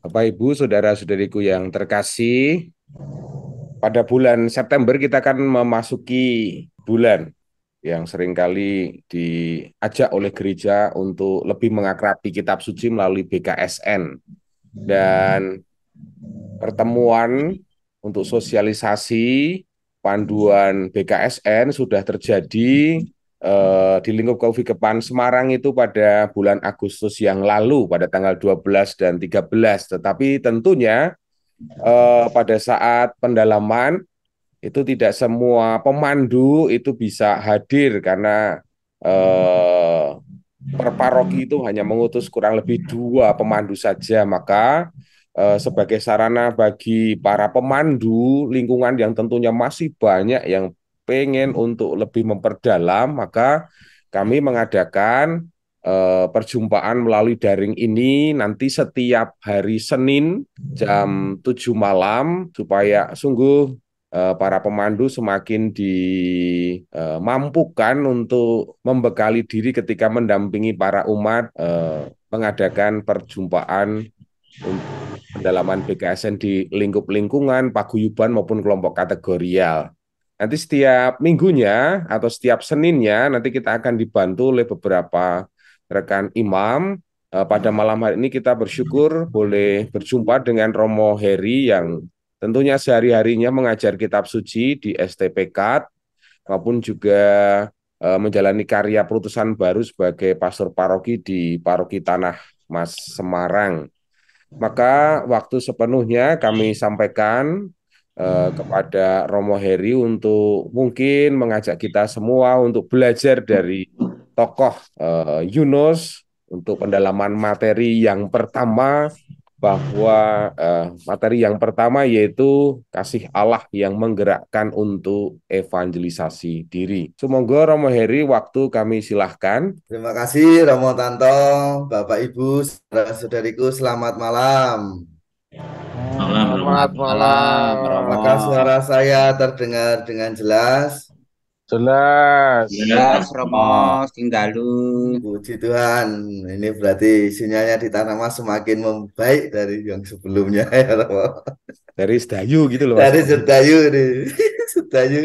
Bapak Ibu, saudara-saudariku yang terkasih, pada bulan September kita akan memasuki bulan yang seringkali diajak oleh gereja untuk lebih mengakrabi kitab suci melalui BKSN dan pertemuan untuk sosialisasi panduan BKSN sudah terjadi eh, di lingkup Kofi Kepan Semarang itu pada bulan Agustus yang lalu pada tanggal 12 dan 13. Tetapi tentunya eh, pada saat pendalaman itu tidak semua pemandu itu bisa hadir karena eh, perparoki itu hanya mengutus kurang lebih dua pemandu saja maka eh, sebagai sarana bagi para pemandu lingkungan yang tentunya masih banyak yang pengen untuk lebih memperdalam, maka kami mengadakan uh, perjumpaan melalui daring ini nanti setiap hari Senin jam 7 malam supaya sungguh eh, para pemandu semakin dimampukan eh, untuk membekali diri ketika mendampingi para umat mengadakan perjumpaan untuk pendalaman BKSN di lingkup lingkungan, paguyuban maupun kelompok kategorial. Nanti setiap minggunya atau setiap Seninnya nanti kita akan dibantu oleh beberapa rekan imam. Eh, pada malam hari ini kita bersyukur boleh berjumpa dengan Romo Heri yang tentunya sehari-harinya mengajar kitab suci di STPK maupun juga eh, menjalani karya perutusan baru sebagai pastor paroki di Paroki Tanah Mas Semarang. Maka waktu sepenuhnya kami sampaikan eh, kepada Romo Heri untuk mungkin mengajak kita semua untuk belajar dari tokoh eh, Yunus untuk pendalaman materi yang pertama bahwa eh, materi yang pertama yaitu kasih Allah yang menggerakkan untuk evangelisasi diri. Semoga Romo Heri waktu kami silahkan. Terima kasih Romo Tanto, Bapak Ibu, saudara-saudariku selamat malam. Hmm. Malam, malam, malam. Apakah suara saya terdengar dengan jelas? Jelas. Iya, Jelas, Romo, Singgalu. Puji Tuhan. Ini berarti sinyalnya di tanah mas semakin membaik dari yang sebelumnya ya, Romo. Dari Sedayu gitu loh. Mas. Dari Sedayu nih. Sedayu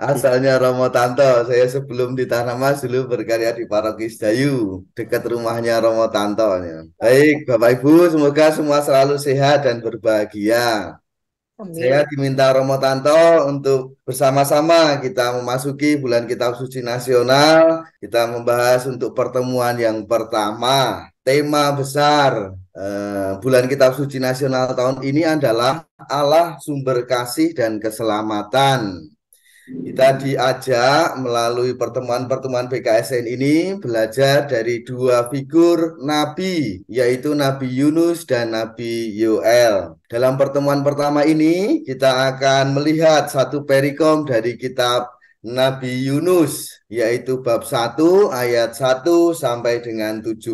asalnya Romo Tanto. Saya sebelum di Tanah Mas dulu berkarya di Paroki Sedayu, dekat rumahnya Romo Tanto. Ya. Baik, Bapak Ibu, semoga semua selalu sehat dan berbahagia. Saya diminta Romo Tanto untuk bersama-sama kita memasuki bulan Kitab Suci Nasional. Kita membahas untuk pertemuan yang pertama. Tema besar uh, bulan Kitab Suci Nasional tahun ini adalah Allah sumber kasih dan keselamatan. Kita diajak melalui pertemuan-pertemuan PKSN ini belajar dari dua figur Nabi, yaitu Nabi Yunus dan Nabi Yoel. Dalam pertemuan pertama ini, kita akan melihat satu perikom dari kitab Nabi Yunus, yaitu bab 1 ayat 1 sampai dengan 17.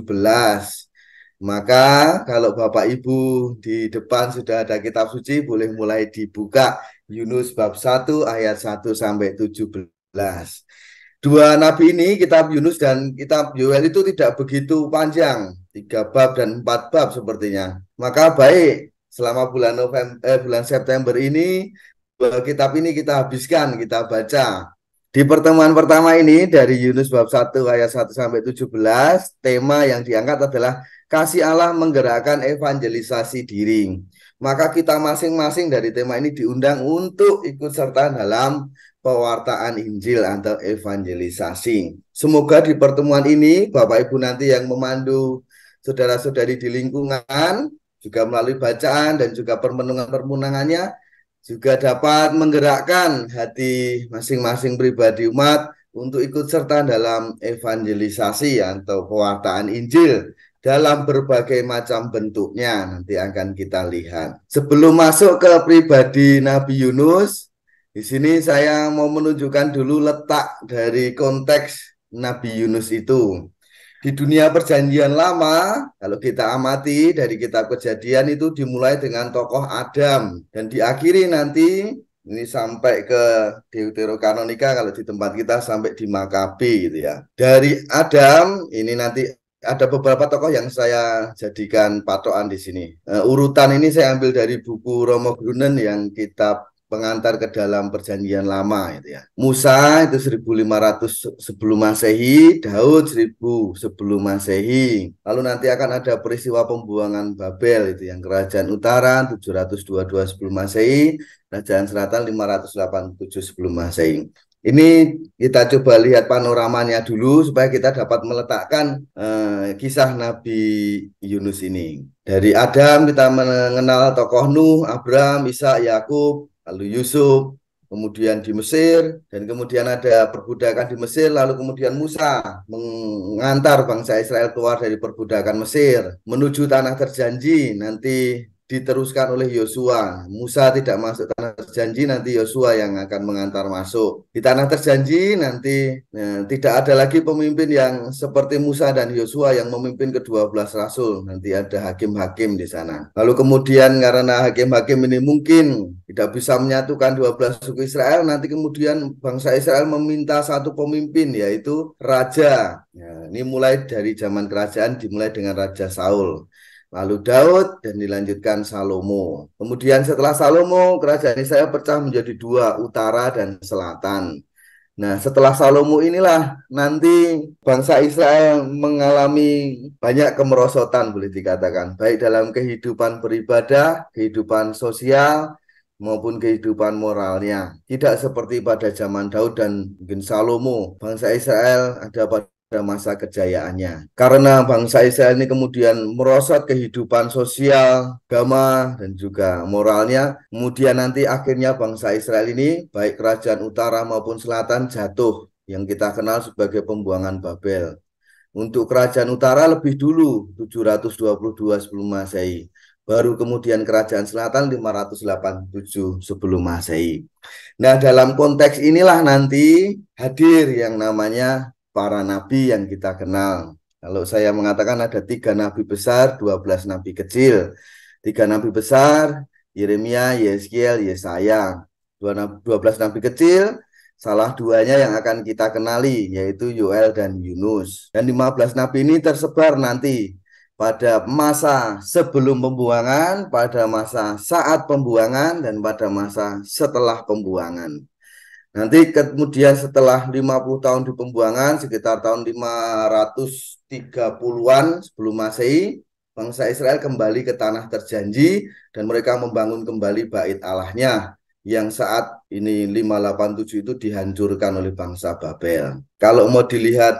Maka kalau Bapak Ibu di depan sudah ada kitab suci, boleh mulai dibuka Yunus bab 1 ayat 1 sampai 17. Dua nabi ini kitab Yunus dan kitab Yoel itu tidak begitu panjang, tiga bab dan empat bab sepertinya. Maka baik selama bulan November eh, bulan September ini dua kitab ini kita habiskan, kita baca. Di pertemuan pertama ini dari Yunus bab 1 ayat 1 sampai 17, tema yang diangkat adalah kasih Allah menggerakkan evangelisasi diri maka kita masing-masing dari tema ini diundang untuk ikut serta dalam pewartaan Injil atau evangelisasi. Semoga di pertemuan ini Bapak Ibu nanti yang memandu saudara-saudari di lingkungan juga melalui bacaan dan juga permenungan-permenungannya juga dapat menggerakkan hati masing-masing pribadi umat untuk ikut serta dalam evangelisasi atau pewartaan Injil dalam berbagai macam bentuknya nanti akan kita lihat. Sebelum masuk ke pribadi Nabi Yunus, di sini saya mau menunjukkan dulu letak dari konteks Nabi Yunus itu. Di dunia perjanjian lama, kalau kita amati dari kitab kejadian itu dimulai dengan tokoh Adam dan diakhiri nanti ini sampai ke Deuterokanonika kalau di tempat kita sampai di Makabi gitu ya. Dari Adam ini nanti ada beberapa tokoh yang saya jadikan patokan di sini. Uh, urutan ini saya ambil dari buku Romo Grunen yang kitab pengantar ke dalam perjanjian lama itu ya. Musa itu 1500 sebelum Masehi, Daud 1000 sebelum Masehi. Lalu nanti akan ada peristiwa pembuangan Babel itu yang kerajaan utara 722 sebelum Masehi, kerajaan selatan 587 sebelum Masehi. Ini kita coba lihat panoramanya dulu supaya kita dapat meletakkan eh, kisah Nabi Yunus ini. Dari Adam kita mengenal tokoh Nuh, Abraham, Isa, Yakub, lalu Yusuf, kemudian di Mesir dan kemudian ada perbudakan di Mesir lalu kemudian Musa mengantar bangsa Israel keluar dari perbudakan Mesir menuju tanah terjanji nanti diteruskan oleh Yosua. Musa tidak masuk tanah terjanji, nanti Yosua yang akan mengantar masuk. Di tanah terjanji nanti ya, tidak ada lagi pemimpin yang seperti Musa dan Yosua yang memimpin kedua belas rasul. Nanti ada hakim-hakim di sana. Lalu kemudian karena hakim-hakim ini mungkin tidak bisa menyatukan dua belas suku Israel, nanti kemudian bangsa Israel meminta satu pemimpin yaitu raja. Ya, ini mulai dari zaman kerajaan dimulai dengan Raja Saul lalu Daud, dan dilanjutkan Salomo. Kemudian setelah Salomo, kerajaan Israel pecah menjadi dua, utara dan selatan. Nah, setelah Salomo inilah nanti bangsa Israel mengalami banyak kemerosotan boleh dikatakan, baik dalam kehidupan beribadah, kehidupan sosial, maupun kehidupan moralnya. Tidak seperti pada zaman Daud dan mungkin Salomo, bangsa Israel ada pada pada masa kejayaannya. Karena bangsa Israel ini kemudian merosot kehidupan sosial, agama, dan juga moralnya. Kemudian nanti akhirnya bangsa Israel ini, baik kerajaan utara maupun selatan, jatuh. Yang kita kenal sebagai pembuangan Babel. Untuk kerajaan utara lebih dulu, 722 sebelum masehi. Baru kemudian kerajaan selatan 587 sebelum masehi. Nah dalam konteks inilah nanti hadir yang namanya para nabi yang kita kenal. Kalau saya mengatakan ada tiga nabi besar, dua belas nabi kecil. Tiga nabi besar, Yeremia, Yeskiel, Yesaya. Dua belas nabi kecil, salah duanya yang akan kita kenali, yaitu Yoel dan Yunus. Dan lima belas nabi ini tersebar nanti pada masa sebelum pembuangan, pada masa saat pembuangan, dan pada masa setelah pembuangan. Nanti kemudian setelah 50 tahun di pembuangan sekitar tahun 530-an sebelum Masehi, bangsa Israel kembali ke tanah terjanji dan mereka membangun kembali bait Allahnya yang saat ini 587 itu dihancurkan oleh bangsa Babel. Kalau mau dilihat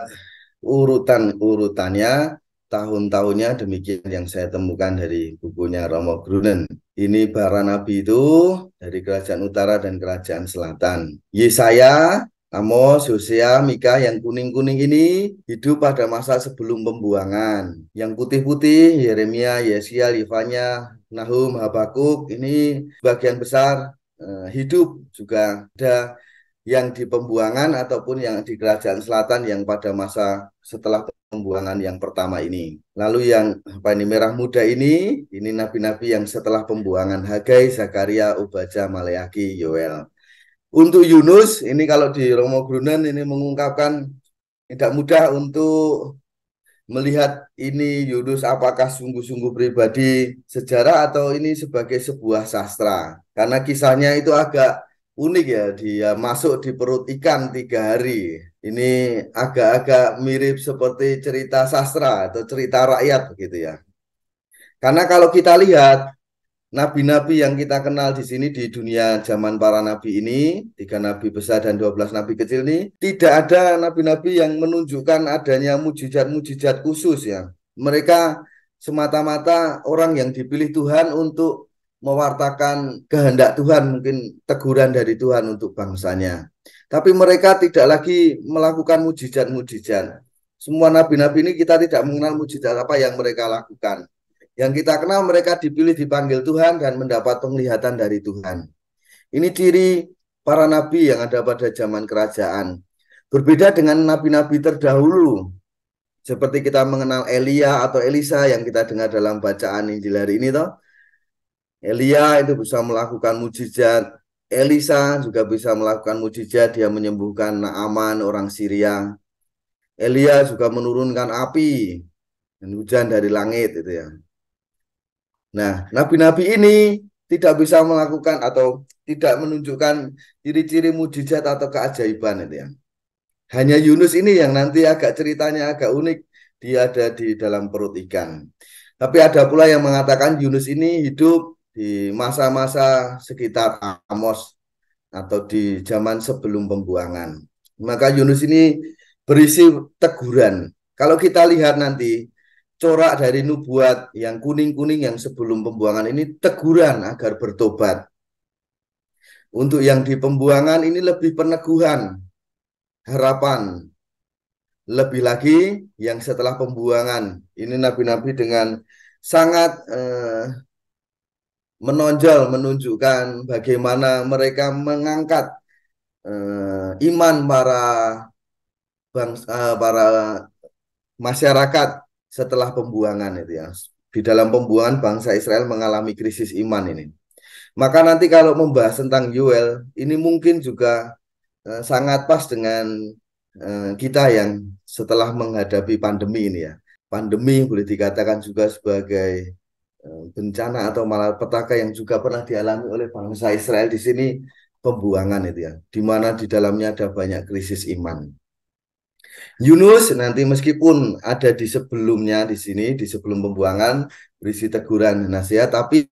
urutan-urutannya, tahun-tahunnya demikian yang saya temukan dari bukunya Romo Grunen. Ini bara nabi itu dari kerajaan utara dan kerajaan selatan. Yesaya, Amos, Yosea, Mika yang kuning-kuning ini hidup pada masa sebelum pembuangan. Yang putih-putih, Yeremia, Yesia, Livanya, Nahum, Habakuk ini bagian besar eh, hidup juga ada yang di pembuangan ataupun yang di kerajaan selatan yang pada masa setelah pembuangan yang pertama ini. Lalu yang apa ini merah muda ini, ini nabi-nabi yang setelah pembuangan Hagai, Zakaria, Ubaja, Maleaki, Yoel. Untuk Yunus, ini kalau di Romo Grunen ini mengungkapkan tidak mudah untuk melihat ini Yunus apakah sungguh-sungguh pribadi sejarah atau ini sebagai sebuah sastra. Karena kisahnya itu agak unik ya, dia masuk di perut ikan tiga hari ini agak-agak mirip seperti cerita sastra atau cerita rakyat begitu ya. Karena kalau kita lihat nabi-nabi yang kita kenal di sini di dunia zaman para nabi ini, tiga nabi besar dan dua belas nabi kecil ini, tidak ada nabi-nabi yang menunjukkan adanya mujizat-mujizat khusus ya. Mereka semata-mata orang yang dipilih Tuhan untuk mewartakan kehendak Tuhan, mungkin teguran dari Tuhan untuk bangsanya. Tapi mereka tidak lagi melakukan mujizat-mujizat. Semua nabi-nabi ini kita tidak mengenal mujizat apa yang mereka lakukan. Yang kita kenal mereka dipilih dipanggil Tuhan dan mendapat penglihatan dari Tuhan. Ini ciri para nabi yang ada pada zaman kerajaan. Berbeda dengan nabi-nabi terdahulu. Seperti kita mengenal Elia atau Elisa yang kita dengar dalam bacaan Injil hari ini toh. Elia itu bisa melakukan mujizat, Elisa juga bisa melakukan mujizat, dia menyembuhkan Naaman orang Syria. Elia juga menurunkan api dan hujan dari langit itu ya. Nah, nabi-nabi ini tidak bisa melakukan atau tidak menunjukkan ciri-ciri mujizat atau keajaiban itu ya. Hanya Yunus ini yang nanti agak ceritanya agak unik, dia ada di dalam perut ikan. Tapi ada pula yang mengatakan Yunus ini hidup di masa-masa sekitar Amos atau di zaman sebelum pembuangan. Maka Yunus ini berisi teguran. Kalau kita lihat nanti corak dari nubuat yang kuning-kuning yang sebelum pembuangan ini teguran agar bertobat. Untuk yang di pembuangan ini lebih peneguhan, harapan. Lebih lagi yang setelah pembuangan, ini nabi-nabi dengan sangat eh, menonjol menunjukkan bagaimana mereka mengangkat uh, iman para bangsa uh, eh, para masyarakat setelah pembuangan itu ya di dalam pembuangan bangsa Israel mengalami krisis iman ini maka nanti kalau membahas tentang Yuel ini mungkin juga uh, sangat pas dengan uh, kita yang setelah menghadapi pandemi ini ya pandemi boleh dikatakan juga sebagai Eh, bencana atau malah petaka yang juga pernah dialami oleh bangsa Israel di sini pembuangan itu ya, di mana di dalamnya ada banyak krisis iman. Yunus nanti meskipun ada di sebelumnya di sini di sebelum pembuangan berisi teguran nasihat, tapi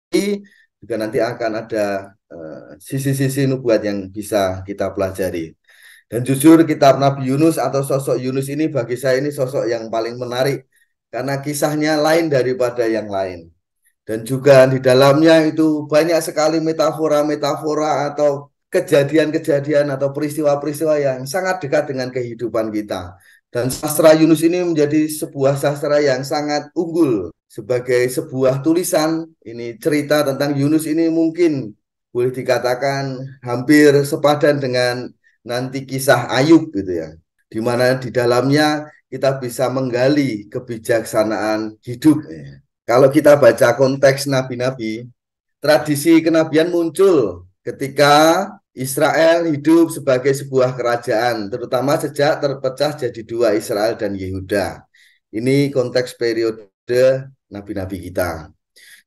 juga nanti akan ada eh, sisi-sisi uh, nubuat yang bisa kita pelajari. Dan jujur kitab Nabi Yunus atau sosok Yunus ini bagi saya ini sosok yang paling menarik karena kisahnya lain daripada yang lain dan juga di dalamnya itu banyak sekali metafora-metafora atau kejadian-kejadian atau peristiwa-peristiwa yang sangat dekat dengan kehidupan kita. Dan sastra Yunus ini menjadi sebuah sastra yang sangat unggul sebagai sebuah tulisan. Ini cerita tentang Yunus ini mungkin boleh dikatakan hampir sepadan dengan nanti kisah Ayub gitu ya. Di mana di dalamnya kita bisa menggali kebijaksanaan hidup. Ya. Kalau kita baca konteks nabi-nabi, tradisi kenabian muncul ketika Israel hidup sebagai sebuah kerajaan, terutama sejak terpecah jadi dua Israel dan Yehuda. Ini konteks periode nabi-nabi kita.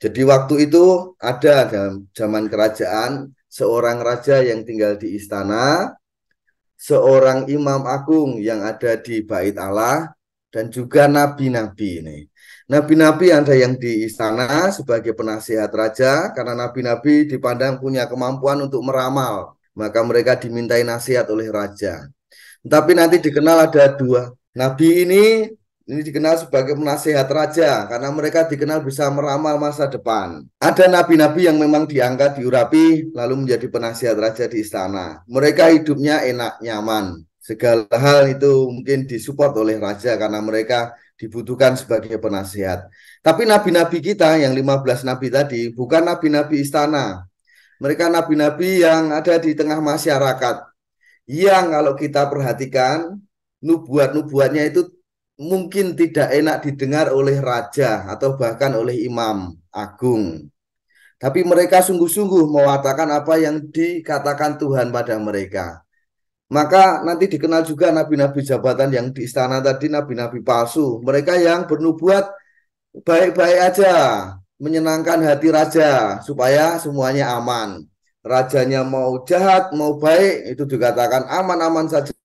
Jadi waktu itu ada dalam zaman kerajaan seorang raja yang tinggal di istana, seorang imam agung yang ada di bait Allah, dan juga nabi-nabi ini. Nabi-nabi ada yang di istana sebagai penasihat raja karena nabi-nabi dipandang punya kemampuan untuk meramal, maka mereka dimintai nasihat oleh raja. Tapi nanti dikenal ada dua. Nabi ini ini dikenal sebagai penasihat raja karena mereka dikenal bisa meramal masa depan. Ada nabi-nabi yang memang diangkat, diurapi, lalu menjadi penasihat raja di istana. Mereka hidupnya enak, nyaman. Segala hal itu mungkin disupport oleh raja karena mereka dibutuhkan sebagai penasihat. Tapi nabi-nabi kita yang 15 nabi tadi bukan nabi-nabi istana. Mereka nabi-nabi yang ada di tengah masyarakat. Yang kalau kita perhatikan nubuat-nubuatnya itu mungkin tidak enak didengar oleh raja atau bahkan oleh imam agung. Tapi mereka sungguh-sungguh mewatakan apa yang dikatakan Tuhan pada mereka. Maka nanti dikenal juga nabi-nabi jabatan yang di istana tadi, nabi-nabi palsu. Mereka yang bernubuat baik-baik aja, menyenangkan hati raja supaya semuanya aman. Rajanya mau jahat, mau baik, itu dikatakan aman-aman saja.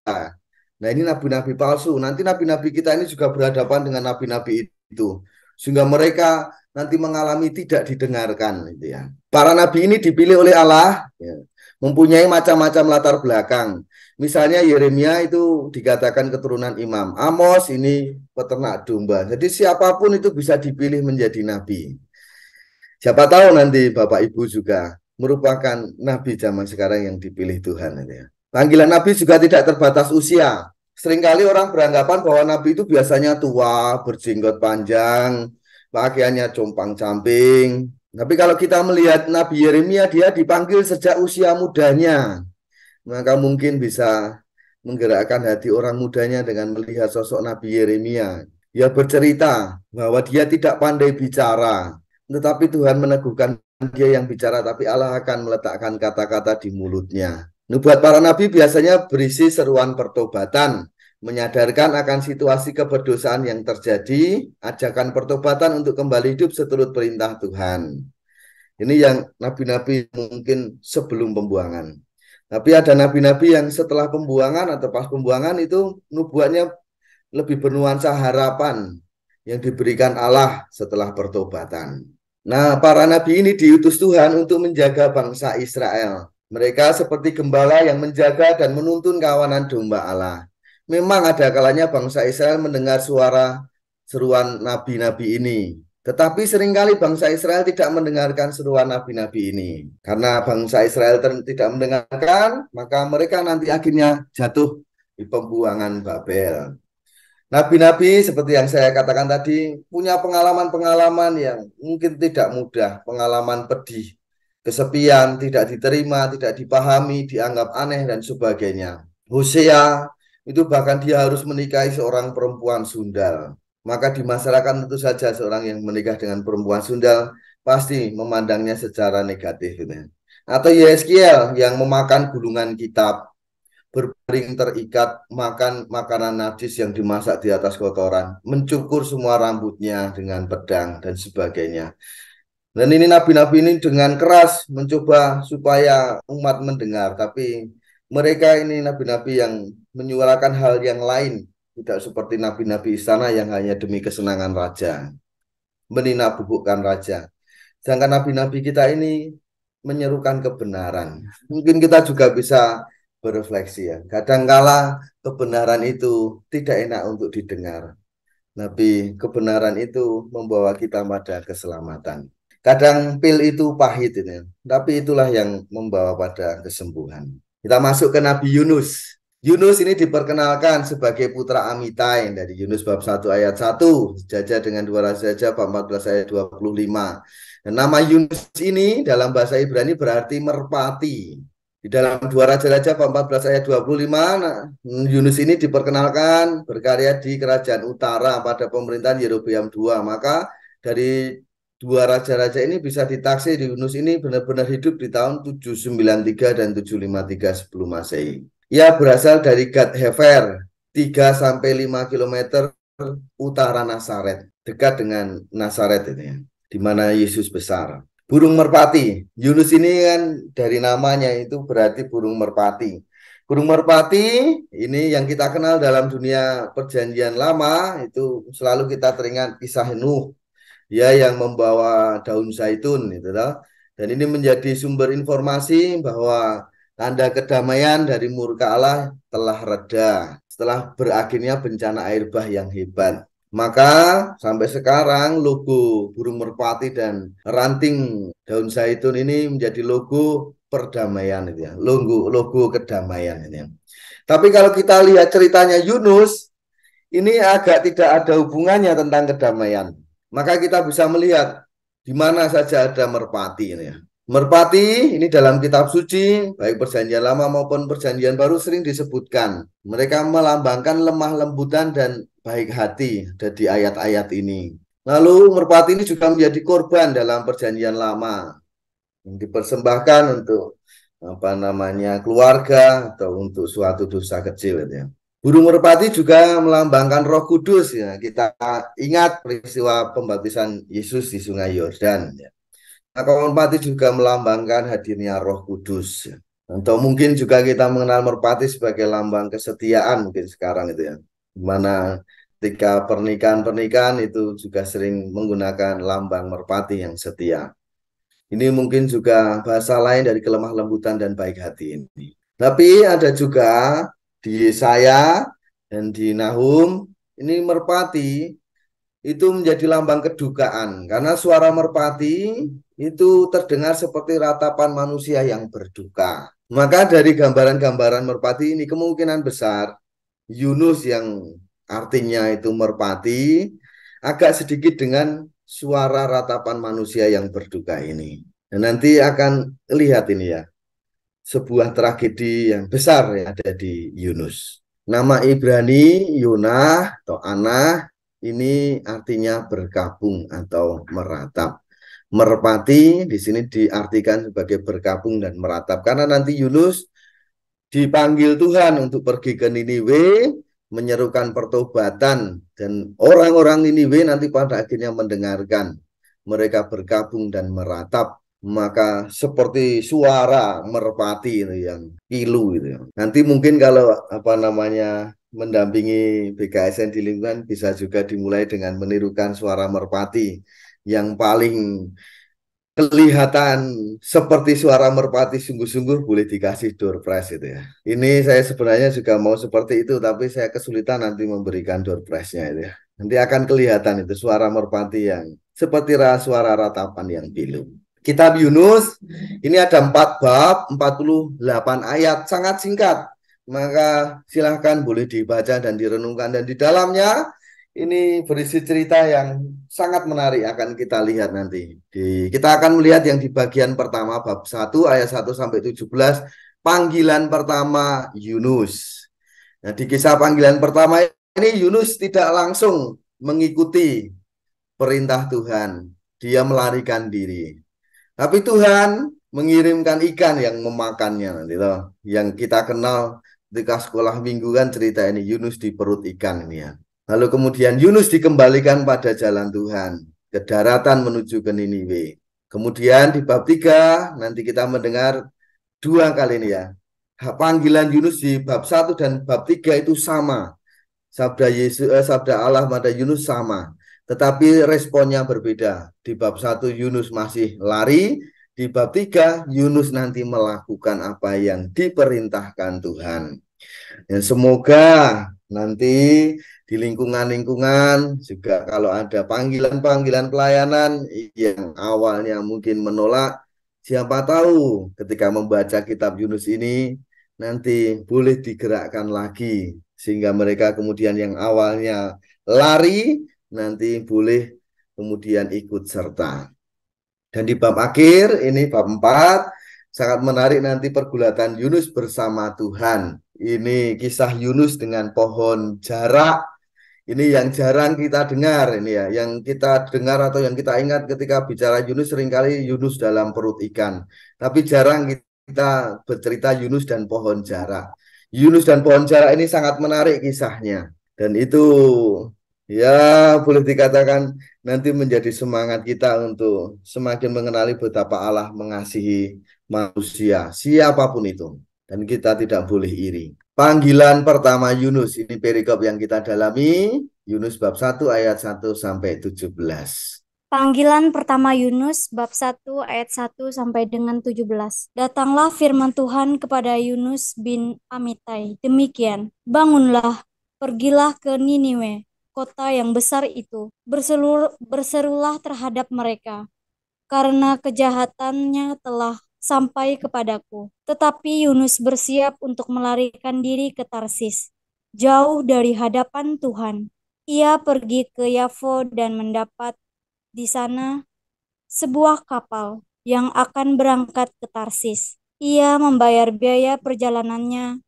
Nah ini nabi-nabi palsu. Nanti nabi-nabi kita ini juga berhadapan dengan nabi-nabi itu. Sehingga mereka nanti mengalami tidak didengarkan. Gitu ya. Para nabi ini dipilih oleh Allah. Ya mempunyai macam-macam latar belakang. Misalnya Yeremia itu dikatakan keturunan imam, Amos ini peternak domba. Jadi siapapun itu bisa dipilih menjadi nabi. Siapa tahu nanti Bapak Ibu juga merupakan nabi zaman sekarang yang dipilih Tuhan gitu ya. Panggilan nabi juga tidak terbatas usia. Seringkali orang beranggapan bahwa nabi itu biasanya tua, berjenggot panjang, pakaiannya compang-camping, tapi kalau kita melihat Nabi Yeremia, dia dipanggil sejak usia mudanya. Maka mungkin bisa menggerakkan hati orang mudanya dengan melihat sosok Nabi Yeremia. Dia bercerita bahwa dia tidak pandai bicara, tetapi Tuhan meneguhkan dia yang bicara, tapi Allah akan meletakkan kata-kata di mulutnya. Nubuat para nabi biasanya berisi seruan pertobatan menyadarkan akan situasi keberdosaan yang terjadi, ajakan pertobatan untuk kembali hidup seturut perintah Tuhan. Ini yang nabi-nabi mungkin sebelum pembuangan. Tapi ada nabi-nabi yang setelah pembuangan atau pas pembuangan itu nubuatnya lebih bernuansa harapan yang diberikan Allah setelah pertobatan. Nah, para nabi ini diutus Tuhan untuk menjaga bangsa Israel. Mereka seperti gembala yang menjaga dan menuntun kawanan domba Allah. Memang ada kalanya bangsa Israel mendengar suara seruan nabi-nabi ini. Tetapi seringkali bangsa Israel tidak mendengarkan seruan nabi-nabi ini. Karena bangsa Israel tidak mendengarkan, maka mereka nanti akhirnya jatuh di pembuangan Babel. Nabi-nabi seperti yang saya katakan tadi punya pengalaman-pengalaman yang mungkin tidak mudah, pengalaman pedih, kesepian, tidak diterima, tidak dipahami, dianggap aneh dan sebagainya. Hosea itu bahkan dia harus menikahi seorang perempuan sundal. Maka di masyarakat tentu saja seorang yang menikah dengan perempuan sundal pasti memandangnya secara negatif. Gitu. Ya. Atau Yeskiel yang memakan gulungan kitab, berbaring terikat, makan makanan najis yang dimasak di atas kotoran, mencukur semua rambutnya dengan pedang dan sebagainya. Dan ini nabi-nabi ini dengan keras mencoba supaya umat mendengar, tapi mereka ini nabi-nabi yang menyuarakan hal yang lain, tidak seperti nabi-nabi istana yang hanya demi kesenangan raja, menina bukan raja. Sedangkan nabi-nabi kita ini menyerukan kebenaran. Mungkin kita juga bisa berefleksi ya. Kadangkala kebenaran itu tidak enak untuk didengar. Nabi kebenaran itu membawa kita pada keselamatan. Kadang pil itu pahit ini, tapi itulah yang membawa pada kesembuhan. Kita masuk ke Nabi Yunus. Yunus ini diperkenalkan sebagai putra Amitai dari Yunus bab 1 ayat 1 sejajar dengan dua raja bab 14 ayat 25. Dan nama Yunus ini dalam bahasa Ibrani berarti merpati. Di dalam dua raja-raja bab 14 ayat 25 nah, Yunus ini diperkenalkan berkarya di kerajaan utara pada pemerintahan Yerobeam II. Maka dari dua raja-raja ini bisa ditaksir di Yunus ini benar-benar hidup di tahun 793 dan 753 sebelum Masehi. Ia berasal dari Gad Hefer, 3 sampai 5 km utara Nasaret, dekat dengan Nasaret ini, di mana Yesus besar. Burung merpati. Yunus ini kan dari namanya itu berarti burung merpati. Burung merpati ini yang kita kenal dalam dunia perjanjian lama itu selalu kita teringat kisah Nuh ya yang membawa daun zaitun itu Dan ini menjadi sumber informasi bahwa Tanda kedamaian dari murka Allah telah reda setelah berakhirnya bencana air bah yang hebat. Maka sampai sekarang logo burung merpati dan ranting daun zaitun ini menjadi logo perdamaian itu ya. Logo logo kedamaian ini gitu ya. Tapi kalau kita lihat ceritanya Yunus ini agak tidak ada hubungannya tentang kedamaian. Maka kita bisa melihat di mana saja ada merpati ini gitu ya. Merpati ini dalam kitab suci, baik perjanjian lama maupun perjanjian baru sering disebutkan. Mereka melambangkan lemah lembutan dan baik hati ada di ayat-ayat ini. Lalu merpati ini juga menjadi korban dalam perjanjian lama yang dipersembahkan untuk apa namanya keluarga atau untuk suatu dosa kecil ya. Burung merpati juga melambangkan Roh Kudus ya. Kita ingat peristiwa pembaptisan Yesus di Sungai Yordan ya. Kawan merpati juga melambangkan hadirnya Roh Kudus. Atau mungkin juga kita mengenal merpati sebagai lambang kesetiaan mungkin sekarang itu ya. Dimana ketika pernikahan-pernikahan itu juga sering menggunakan lambang merpati yang setia. Ini mungkin juga bahasa lain dari kelemah lembutan dan baik hati ini. Tapi ada juga di Saya dan di Nahum ini merpati itu menjadi lambang kedukaan karena suara merpati itu terdengar seperti ratapan manusia yang berduka. Maka dari gambaran-gambaran merpati ini kemungkinan besar Yunus yang artinya itu merpati agak sedikit dengan suara ratapan manusia yang berduka ini. Dan nanti akan lihat ini ya. Sebuah tragedi yang besar yang ada di Yunus. Nama Ibrani Yunah atau Anah ini artinya berkabung atau meratap. Merpati di sini diartikan sebagai berkabung dan meratap karena nanti Yunus dipanggil Tuhan untuk pergi ke Niniwe menyerukan pertobatan dan orang-orang Niniwe nanti pada akhirnya mendengarkan mereka berkabung dan meratap maka seperti suara merpati itu yang kilu itu nanti mungkin kalau apa namanya mendampingi BKSN di lingkungan bisa juga dimulai dengan menirukan suara merpati yang paling kelihatan seperti suara merpati sungguh-sungguh boleh dikasih door prize itu ya. Ini saya sebenarnya juga mau seperti itu tapi saya kesulitan nanti memberikan door prize-nya itu ya. Nanti akan kelihatan itu suara merpati yang seperti suara ratapan yang pilu. Kitab Yunus ini ada empat bab, 48 ayat, sangat singkat maka silahkan boleh dibaca dan direnungkan dan di dalamnya ini berisi cerita yang sangat menarik akan kita lihat nanti. Di, kita akan melihat yang di bagian pertama bab 1 ayat 1 sampai 17 panggilan pertama Yunus. Nah, di kisah panggilan pertama ini Yunus tidak langsung mengikuti perintah Tuhan. Dia melarikan diri. Tapi Tuhan mengirimkan ikan yang memakannya nanti loh yang kita kenal ketika sekolah minggu kan cerita ini Yunus di perut ikan ini ya. Lalu kemudian Yunus dikembalikan pada jalan Tuhan ke daratan menuju ke Niniwe. Kemudian di bab 3 nanti kita mendengar dua kali ini ya. Panggilan Yunus di bab satu dan bab tiga itu sama. Sabda Yesus eh, sabda Allah pada Yunus sama. Tetapi responnya berbeda. Di bab satu Yunus masih lari, di bab 3, Yunus nanti melakukan apa yang diperintahkan Tuhan. Dan semoga nanti di lingkungan-lingkungan juga kalau ada panggilan-panggilan pelayanan yang awalnya mungkin menolak, siapa tahu ketika membaca kitab Yunus ini nanti boleh digerakkan lagi sehingga mereka kemudian yang awalnya lari nanti boleh kemudian ikut serta. Dan di bab akhir ini bab 4 sangat menarik nanti pergulatan Yunus bersama Tuhan. Ini kisah Yunus dengan pohon jarak. Ini yang jarang kita dengar ini ya, yang kita dengar atau yang kita ingat ketika bicara Yunus seringkali Yunus dalam perut ikan. Tapi jarang kita bercerita Yunus dan pohon jarak. Yunus dan pohon jarak ini sangat menarik kisahnya. Dan itu ya boleh dikatakan nanti menjadi semangat kita untuk semakin mengenali betapa Allah mengasihi manusia siapapun itu dan kita tidak boleh iri. Panggilan pertama Yunus ini perikop yang kita dalami Yunus bab 1 ayat 1 sampai 17. Panggilan pertama Yunus bab 1 ayat 1 sampai dengan 17. Datanglah firman Tuhan kepada Yunus bin Amitai. Demikian, bangunlah, pergilah ke Niniwe kota yang besar itu berselur, berserulah terhadap mereka karena kejahatannya telah sampai kepadaku. Tetapi Yunus bersiap untuk melarikan diri ke Tarsis, jauh dari hadapan Tuhan. Ia pergi ke Yafo dan mendapat di sana sebuah kapal yang akan berangkat ke Tarsis. Ia membayar biaya perjalanannya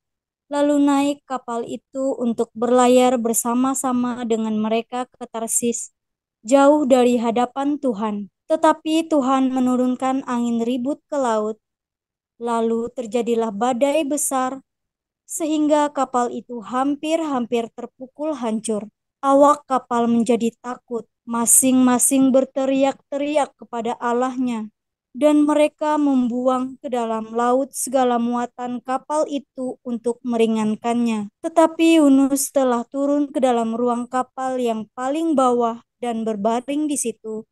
lalu naik kapal itu untuk berlayar bersama-sama dengan mereka ke Tarsis, jauh dari hadapan Tuhan. Tetapi Tuhan menurunkan angin ribut ke laut, lalu terjadilah badai besar, sehingga kapal itu hampir-hampir terpukul hancur. Awak kapal menjadi takut, masing-masing berteriak-teriak kepada Allahnya dan mereka membuang ke dalam laut segala muatan kapal itu untuk meringankannya. Tetapi Yunus telah turun ke dalam ruang kapal yang paling bawah dan berbaring di situ,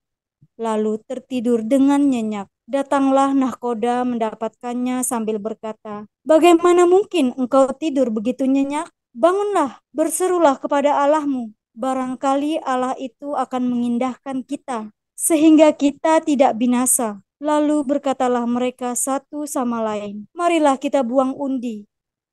lalu tertidur dengan nyenyak. Datanglah nahkoda mendapatkannya sambil berkata, "Bagaimana mungkin engkau tidur begitu nyenyak? Bangunlah, berserulah kepada Allahmu. Barangkali Allah itu akan mengindahkan kita sehingga kita tidak binasa." Lalu berkatalah mereka satu sama lain, "Marilah kita buang undi,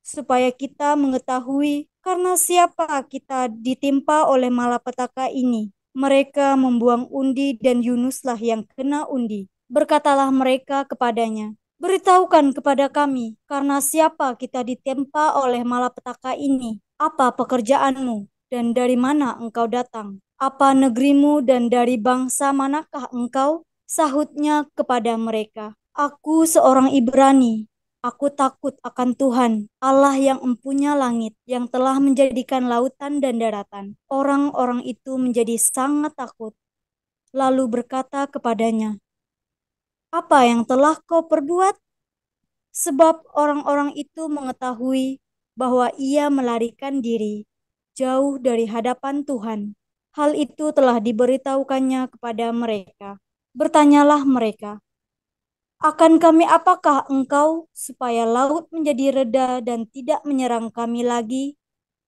supaya kita mengetahui karena siapa kita ditimpa oleh malapetaka ini." Mereka membuang undi, dan Yunuslah yang kena undi. Berkatalah mereka kepadanya, "Beritahukan kepada kami, karena siapa kita ditimpa oleh malapetaka ini? Apa pekerjaanmu, dan dari mana engkau datang? Apa negerimu, dan dari bangsa manakah engkau?" Sahutnya kepada mereka, Aku seorang Ibrani, Aku takut akan Tuhan, Allah yang empunya langit, yang telah menjadikan lautan dan daratan. Orang-orang itu menjadi sangat takut, lalu berkata kepadanya, Apa yang telah kau perbuat? Sebab orang-orang itu mengetahui bahwa ia melarikan diri jauh dari hadapan Tuhan. Hal itu telah diberitahukannya kepada mereka. Bertanyalah mereka, akan kami apakah engkau supaya laut menjadi reda dan tidak menyerang kami lagi?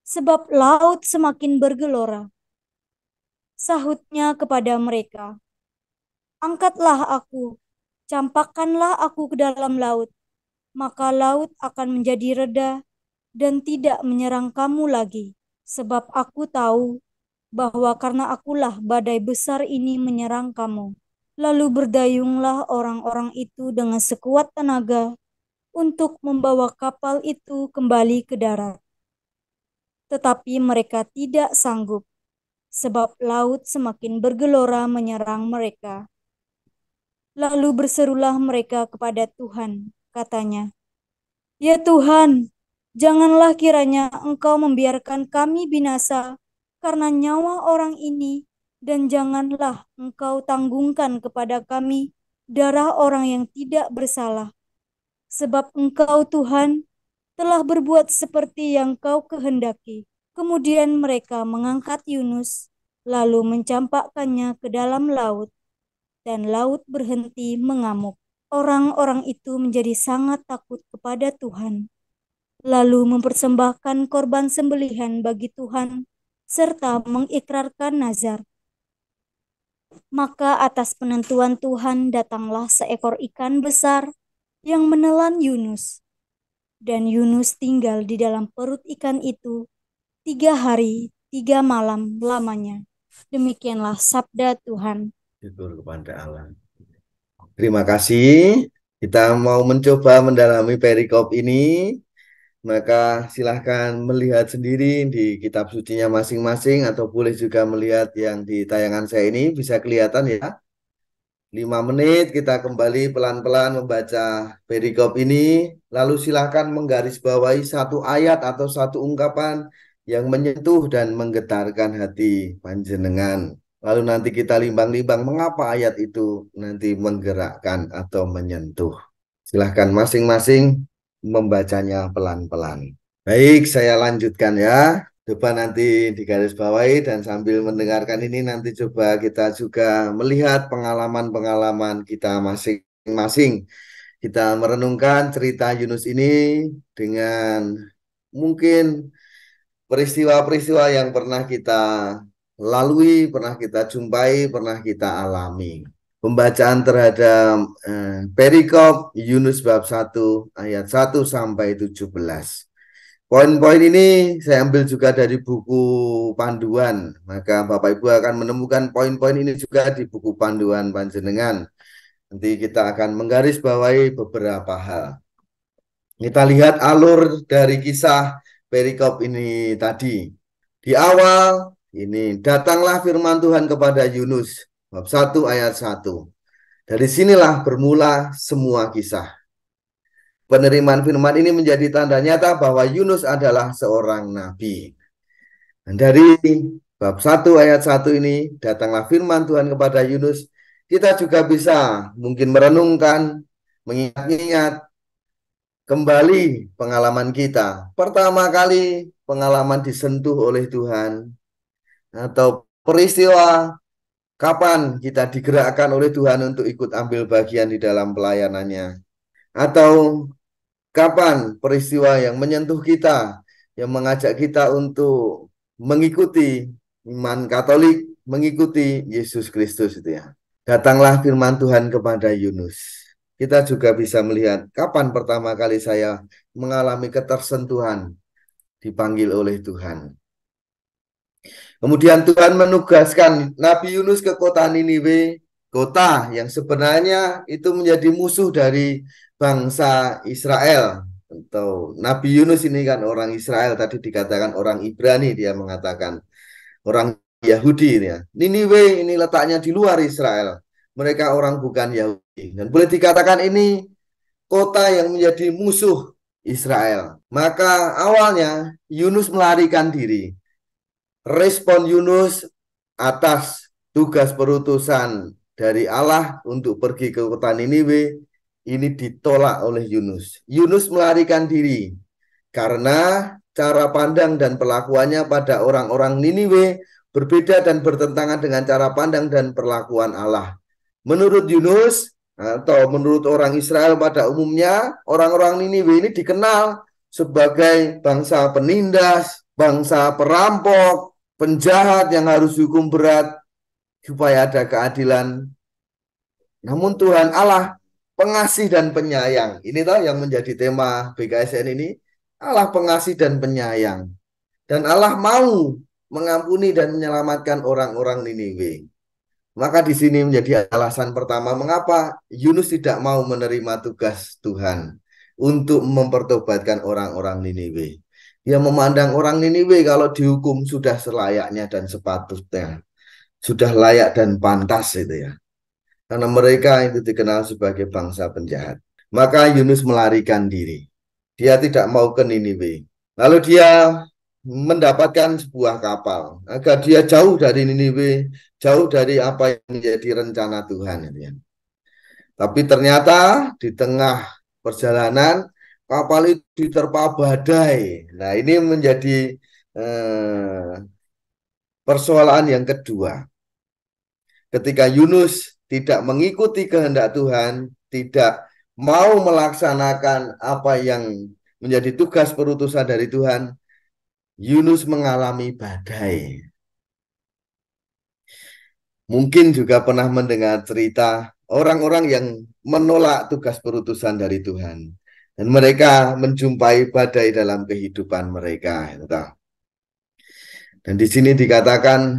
Sebab laut semakin bergelora. Sahutnya kepada mereka, Angkatlah aku, campakkanlah aku ke dalam laut, maka laut akan menjadi reda dan tidak menyerang kamu lagi. Sebab aku tahu bahwa karena akulah badai besar ini menyerang kamu. Lalu berdayunglah orang-orang itu dengan sekuat tenaga untuk membawa kapal itu kembali ke darat. Tetapi mereka tidak sanggup, sebab laut semakin bergelora menyerang mereka. Lalu berserulah mereka kepada Tuhan, katanya, "Ya Tuhan, janganlah kiranya Engkau membiarkan kami binasa karena nyawa orang ini dan janganlah engkau tanggungkan kepada kami darah orang yang tidak bersalah. Sebab engkau Tuhan telah berbuat seperti yang kau kehendaki. Kemudian mereka mengangkat Yunus, lalu mencampakkannya ke dalam laut, dan laut berhenti mengamuk. Orang-orang itu menjadi sangat takut kepada Tuhan, lalu mempersembahkan korban sembelihan bagi Tuhan, serta mengikrarkan nazar maka atas penentuan Tuhan datanglah seekor ikan besar yang menelan Yunus. Dan Yunus tinggal di dalam perut ikan itu tiga hari, tiga malam lamanya. Demikianlah sabda Tuhan. Syukur kepada Allah. Terima kasih. Kita mau mencoba mendalami perikop ini maka silahkan melihat sendiri di kitab sucinya masing-masing atau boleh juga melihat yang di tayangan saya ini bisa kelihatan ya. Lima menit kita kembali pelan-pelan membaca perikop ini lalu silahkan menggarisbawahi satu ayat atau satu ungkapan yang menyentuh dan menggetarkan hati panjenengan. Lalu nanti kita limbang-limbang mengapa ayat itu nanti menggerakkan atau menyentuh. Silahkan masing-masing membacanya pelan-pelan. Baik, saya lanjutkan ya. Coba nanti di garis bawahi dan sambil mendengarkan ini nanti coba kita juga melihat pengalaman-pengalaman kita masing-masing. Kita merenungkan cerita Yunus ini dengan mungkin peristiwa-peristiwa yang pernah kita lalui, pernah kita jumpai, pernah kita alami pembacaan terhadap eh, perikop Yunus bab 1 ayat 1 sampai 17. Poin-poin ini saya ambil juga dari buku panduan. Maka Bapak Ibu akan menemukan poin-poin ini juga di buku panduan panjenengan. Nanti kita akan menggarisbawahi beberapa hal. Kita lihat alur dari kisah perikop ini tadi. Di awal ini datanglah firman Tuhan kepada Yunus Bab 1 ayat 1. Dari sinilah bermula semua kisah. Penerimaan firman ini menjadi tanda nyata bahwa Yunus adalah seorang nabi. Dan dari bab 1 ayat 1 ini datanglah firman Tuhan kepada Yunus. Kita juga bisa mungkin merenungkan, mengingat-ingat kembali pengalaman kita. Pertama kali pengalaman disentuh oleh Tuhan atau peristiwa Kapan kita digerakkan oleh Tuhan untuk ikut ambil bagian di dalam pelayanannya? Atau kapan peristiwa yang menyentuh kita, yang mengajak kita untuk mengikuti iman Katolik, mengikuti Yesus Kristus itu ya. Datanglah firman Tuhan kepada Yunus. Kita juga bisa melihat kapan pertama kali saya mengalami ketersentuhan dipanggil oleh Tuhan. Kemudian Tuhan menugaskan Nabi Yunus ke kota Niniwe, kota yang sebenarnya itu menjadi musuh dari bangsa Israel. Atau Nabi Yunus ini kan orang Israel tadi dikatakan orang Ibrani dia mengatakan orang Yahudi ini ya. Niniwe ini letaknya di luar Israel. Mereka orang bukan Yahudi dan boleh dikatakan ini kota yang menjadi musuh Israel. Maka awalnya Yunus melarikan diri respon Yunus atas tugas perutusan dari Allah untuk pergi ke kota Niniwe ini ditolak oleh Yunus. Yunus melarikan diri karena cara pandang dan perlakuannya pada orang-orang Niniwe berbeda dan bertentangan dengan cara pandang dan perlakuan Allah. Menurut Yunus atau menurut orang Israel pada umumnya, orang-orang Niniwe ini dikenal sebagai bangsa penindas, bangsa perampok, penjahat yang harus dihukum berat supaya ada keadilan. Namun Tuhan Allah pengasih dan penyayang. Ini toh yang menjadi tema BKSN ini. Allah pengasih dan penyayang. Dan Allah mau mengampuni dan menyelamatkan orang-orang Niniwe. Maka di sini menjadi alasan pertama mengapa Yunus tidak mau menerima tugas Tuhan untuk mempertobatkan orang-orang Niniwe. Dia ya, memandang orang Niniwe kalau dihukum sudah selayaknya dan sepatutnya. Sudah layak dan pantas itu ya. Karena mereka itu dikenal sebagai bangsa penjahat. Maka Yunus melarikan diri. Dia tidak mau ke Niniwe. Lalu dia mendapatkan sebuah kapal agar dia jauh dari Niniwe, jauh dari apa yang menjadi rencana Tuhan. Gitu ya. Tapi ternyata di tengah perjalanan kapal itu diterpa badai. Nah, ini menjadi eh, persoalan yang kedua. Ketika Yunus tidak mengikuti kehendak Tuhan, tidak mau melaksanakan apa yang menjadi tugas perutusan dari Tuhan, Yunus mengalami badai. Mungkin juga pernah mendengar cerita orang-orang yang menolak tugas perutusan dari Tuhan dan mereka menjumpai badai dalam kehidupan mereka. Gitu dan di sini dikatakan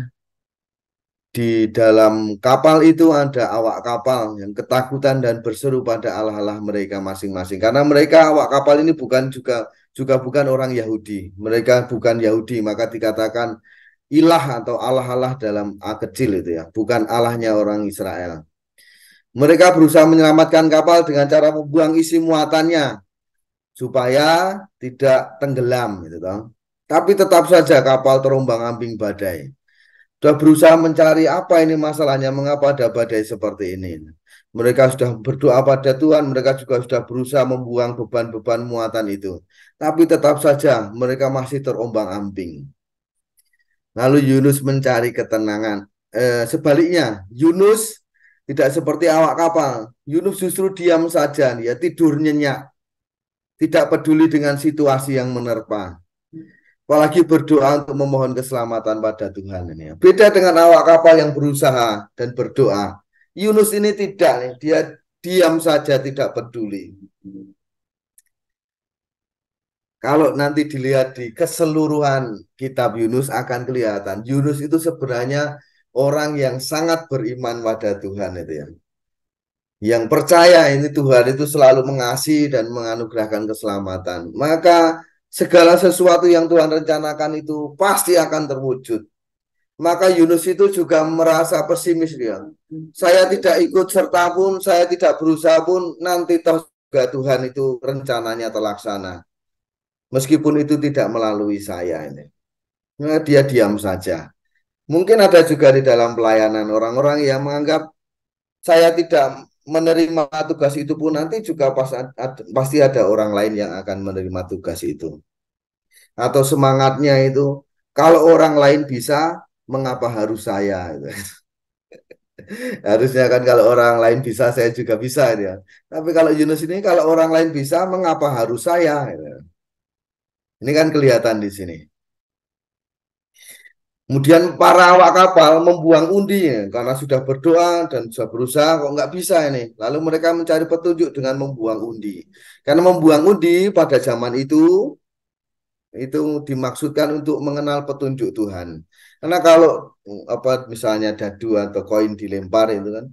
di dalam kapal itu ada awak kapal yang ketakutan dan berseru pada allah-allah mereka masing-masing karena mereka awak kapal ini bukan juga juga bukan orang Yahudi mereka bukan Yahudi maka dikatakan ilah atau allah-allah dalam a kecil itu ya bukan allahnya orang Israel mereka berusaha menyelamatkan kapal dengan cara membuang isi muatannya supaya tidak tenggelam gitu toh. Tapi tetap saja kapal terombang-ambing badai. Sudah berusaha mencari apa ini masalahnya, mengapa ada badai seperti ini. Mereka sudah berdoa pada Tuhan, mereka juga sudah berusaha membuang beban-beban muatan itu. Tapi tetap saja mereka masih terombang-ambing. Lalu Yunus mencari ketenangan. Eh, sebaliknya, Yunus tidak seperti awak kapal. Yunus justru diam saja, ya tidur nyenyak tidak peduli dengan situasi yang menerpa. Apalagi berdoa untuk memohon keselamatan pada Tuhan ini. Beda dengan awak kapal yang berusaha dan berdoa. Yunus ini tidak dia diam saja tidak peduli. Kalau nanti dilihat di keseluruhan kitab Yunus akan kelihatan Yunus itu sebenarnya orang yang sangat beriman pada Tuhan itu ya yang percaya ini Tuhan itu selalu mengasihi dan menganugerahkan keselamatan. Maka segala sesuatu yang Tuhan rencanakan itu pasti akan terwujud. Maka Yunus itu juga merasa pesimis dia. Saya tidak ikut serta pun, saya tidak berusaha pun, nanti toh juga Tuhan itu rencananya terlaksana. Meskipun itu tidak melalui saya ini. Nah, dia diam saja. Mungkin ada juga di dalam pelayanan orang-orang yang menganggap saya tidak menerima tugas itu pun nanti juga pas, ad, pasti ada orang lain yang akan menerima tugas itu. Atau semangatnya itu, kalau orang lain bisa, mengapa harus saya? Harusnya kan kalau orang lain bisa, saya juga bisa. Ya. Tapi kalau Yunus ini, kalau orang lain bisa, mengapa harus saya? Ini kan kelihatan di sini. Kemudian para awak kapal membuang undi ya, karena sudah berdoa dan sudah berusaha kok nggak bisa ini. Lalu mereka mencari petunjuk dengan membuang undi. Karena membuang undi pada zaman itu itu dimaksudkan untuk mengenal petunjuk Tuhan. Karena kalau apa misalnya dadu atau koin dilempar itu kan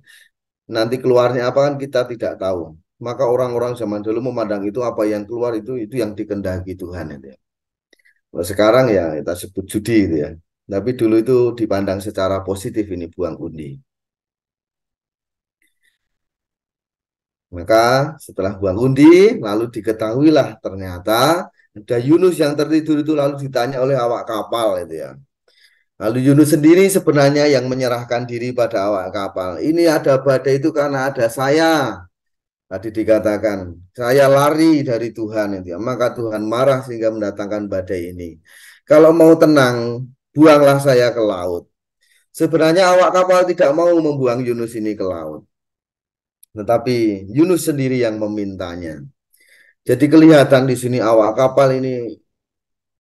nanti keluarnya apa kan kita tidak tahu. Maka orang-orang zaman dulu memandang itu apa yang keluar itu itu yang dikendaki Tuhan itu. Ya. Kalau sekarang ya kita sebut judi itu ya tapi dulu itu dipandang secara positif ini buang undi. Maka setelah buang undi, lalu diketahuilah ternyata ada Yunus yang tertidur itu lalu ditanya oleh awak kapal itu ya. Lalu Yunus sendiri sebenarnya yang menyerahkan diri pada awak kapal. Ini ada badai itu karena ada saya. Tadi dikatakan, saya lari dari Tuhan itu ya. Maka Tuhan marah sehingga mendatangkan badai ini. Kalau mau tenang, buanglah saya ke laut. Sebenarnya awak kapal tidak mau membuang Yunus ini ke laut. Tetapi Yunus sendiri yang memintanya. Jadi kelihatan di sini awak kapal ini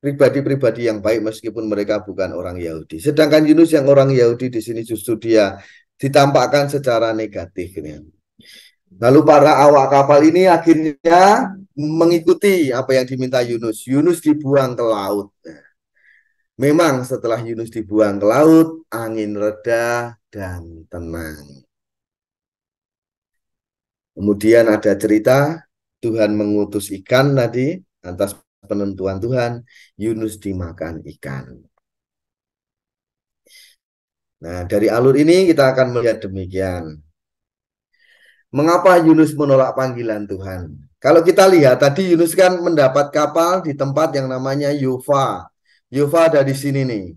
pribadi-pribadi yang baik meskipun mereka bukan orang Yahudi. Sedangkan Yunus yang orang Yahudi di sini justru dia ditampakkan secara negatif. Lalu para awak kapal ini akhirnya mengikuti apa yang diminta Yunus. Yunus dibuang ke laut. Nah, Memang setelah Yunus dibuang ke laut, angin reda dan tenang. Kemudian ada cerita Tuhan mengutus ikan tadi atas penentuan Tuhan, Yunus dimakan ikan. Nah, dari alur ini kita akan melihat demikian. Mengapa Yunus menolak panggilan Tuhan? Kalau kita lihat tadi Yunus kan mendapat kapal di tempat yang namanya Yufa, Yufa ada di sini nih.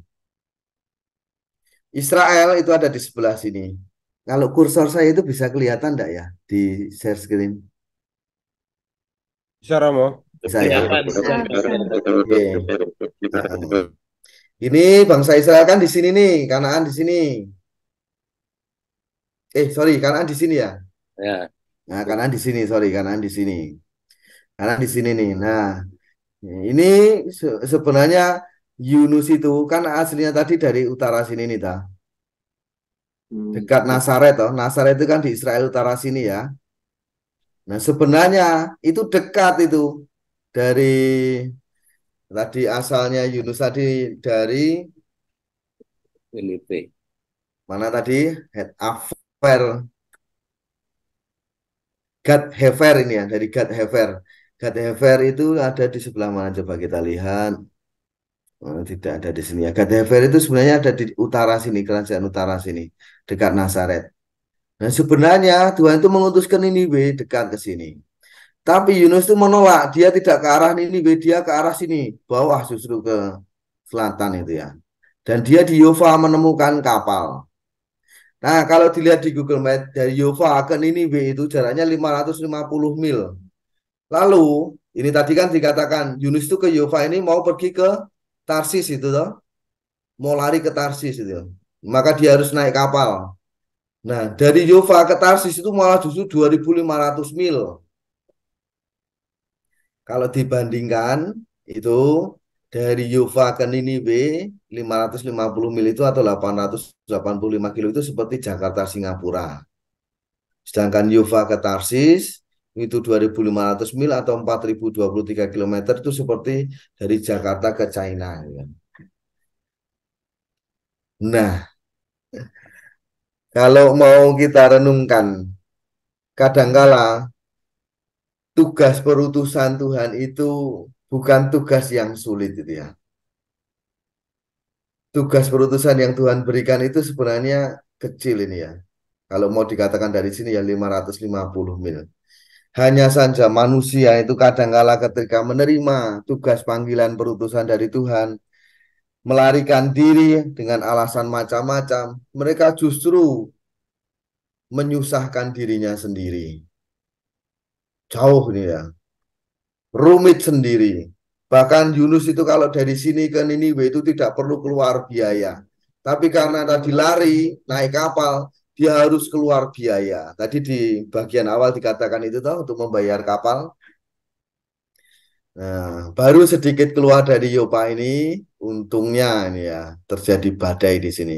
Israel itu ada di sebelah sini. Kalau kursor saya itu bisa kelihatan enggak ya di share screen? Bisa Romo. Bisa ya. Ini bangsa Israel kan di sini nih, Kanaan di sini. Eh, sorry, Kanaan di sini ya. Ya. Nah, Kanaan di sini, sorry, Kanaan di sini. Kanaan di sini nih. Nah, ini sebenarnya Yunus itu kan aslinya tadi dari utara sini nih ta. Hmm. Dekat Nasaret toh. Nasaret itu kan di Israel utara sini ya. Nah, sebenarnya itu dekat itu dari tadi asalnya Yunus tadi dari Filipi. Mana tadi? Head Afer. Gad Hefer ini ya, dari Gad Hefer. Gad Hefer itu ada di sebelah mana coba kita lihat. Oh, tidak ada di sini. Agate Hefer itu sebenarnya ada di utara sini, kerajaan utara sini, dekat Nazaret. Nah, sebenarnya Tuhan itu mengutuskan Niniwe dekat ke sini. Tapi Yunus itu menolak, dia tidak ke arah Niniwe, dia ke arah sini, bawah justru ke selatan itu ya. Dan dia di Yova menemukan kapal. Nah, kalau dilihat di Google Maps dari Yova ke Niniwe itu jaraknya 550 mil. Lalu, ini tadi kan dikatakan Yunus itu ke Yova ini mau pergi ke Tarsis itu toh mau lari ke Tarsis itu maka dia harus naik kapal nah dari Yova ke Tarsis itu malah justru 2500 mil kalau dibandingkan itu dari Yova ke Niniwe 550 mil itu atau 885 kilo itu seperti Jakarta Singapura sedangkan Yova ke Tarsis itu 2.500 mil atau 4.023 km itu seperti dari Jakarta ke China. Ya. Nah, kalau mau kita renungkan, kadangkala tugas perutusan Tuhan itu bukan tugas yang sulit itu ya. Tugas perutusan yang Tuhan berikan itu sebenarnya kecil ini ya. Kalau mau dikatakan dari sini ya 550 mil. Hanya saja manusia itu kadangkala ketika menerima tugas panggilan perutusan dari Tuhan, melarikan diri dengan alasan macam-macam, mereka justru menyusahkan dirinya sendiri. Jauh nih ya. Rumit sendiri. Bahkan Yunus itu kalau dari sini ke Niniwe itu tidak perlu keluar biaya. Tapi karena tadi lari, naik kapal, dia harus keluar biaya. Tadi di bagian awal dikatakan itu tahu untuk membayar kapal. Nah, baru sedikit keluar dari Yopa ini, untungnya ini ya terjadi badai di sini.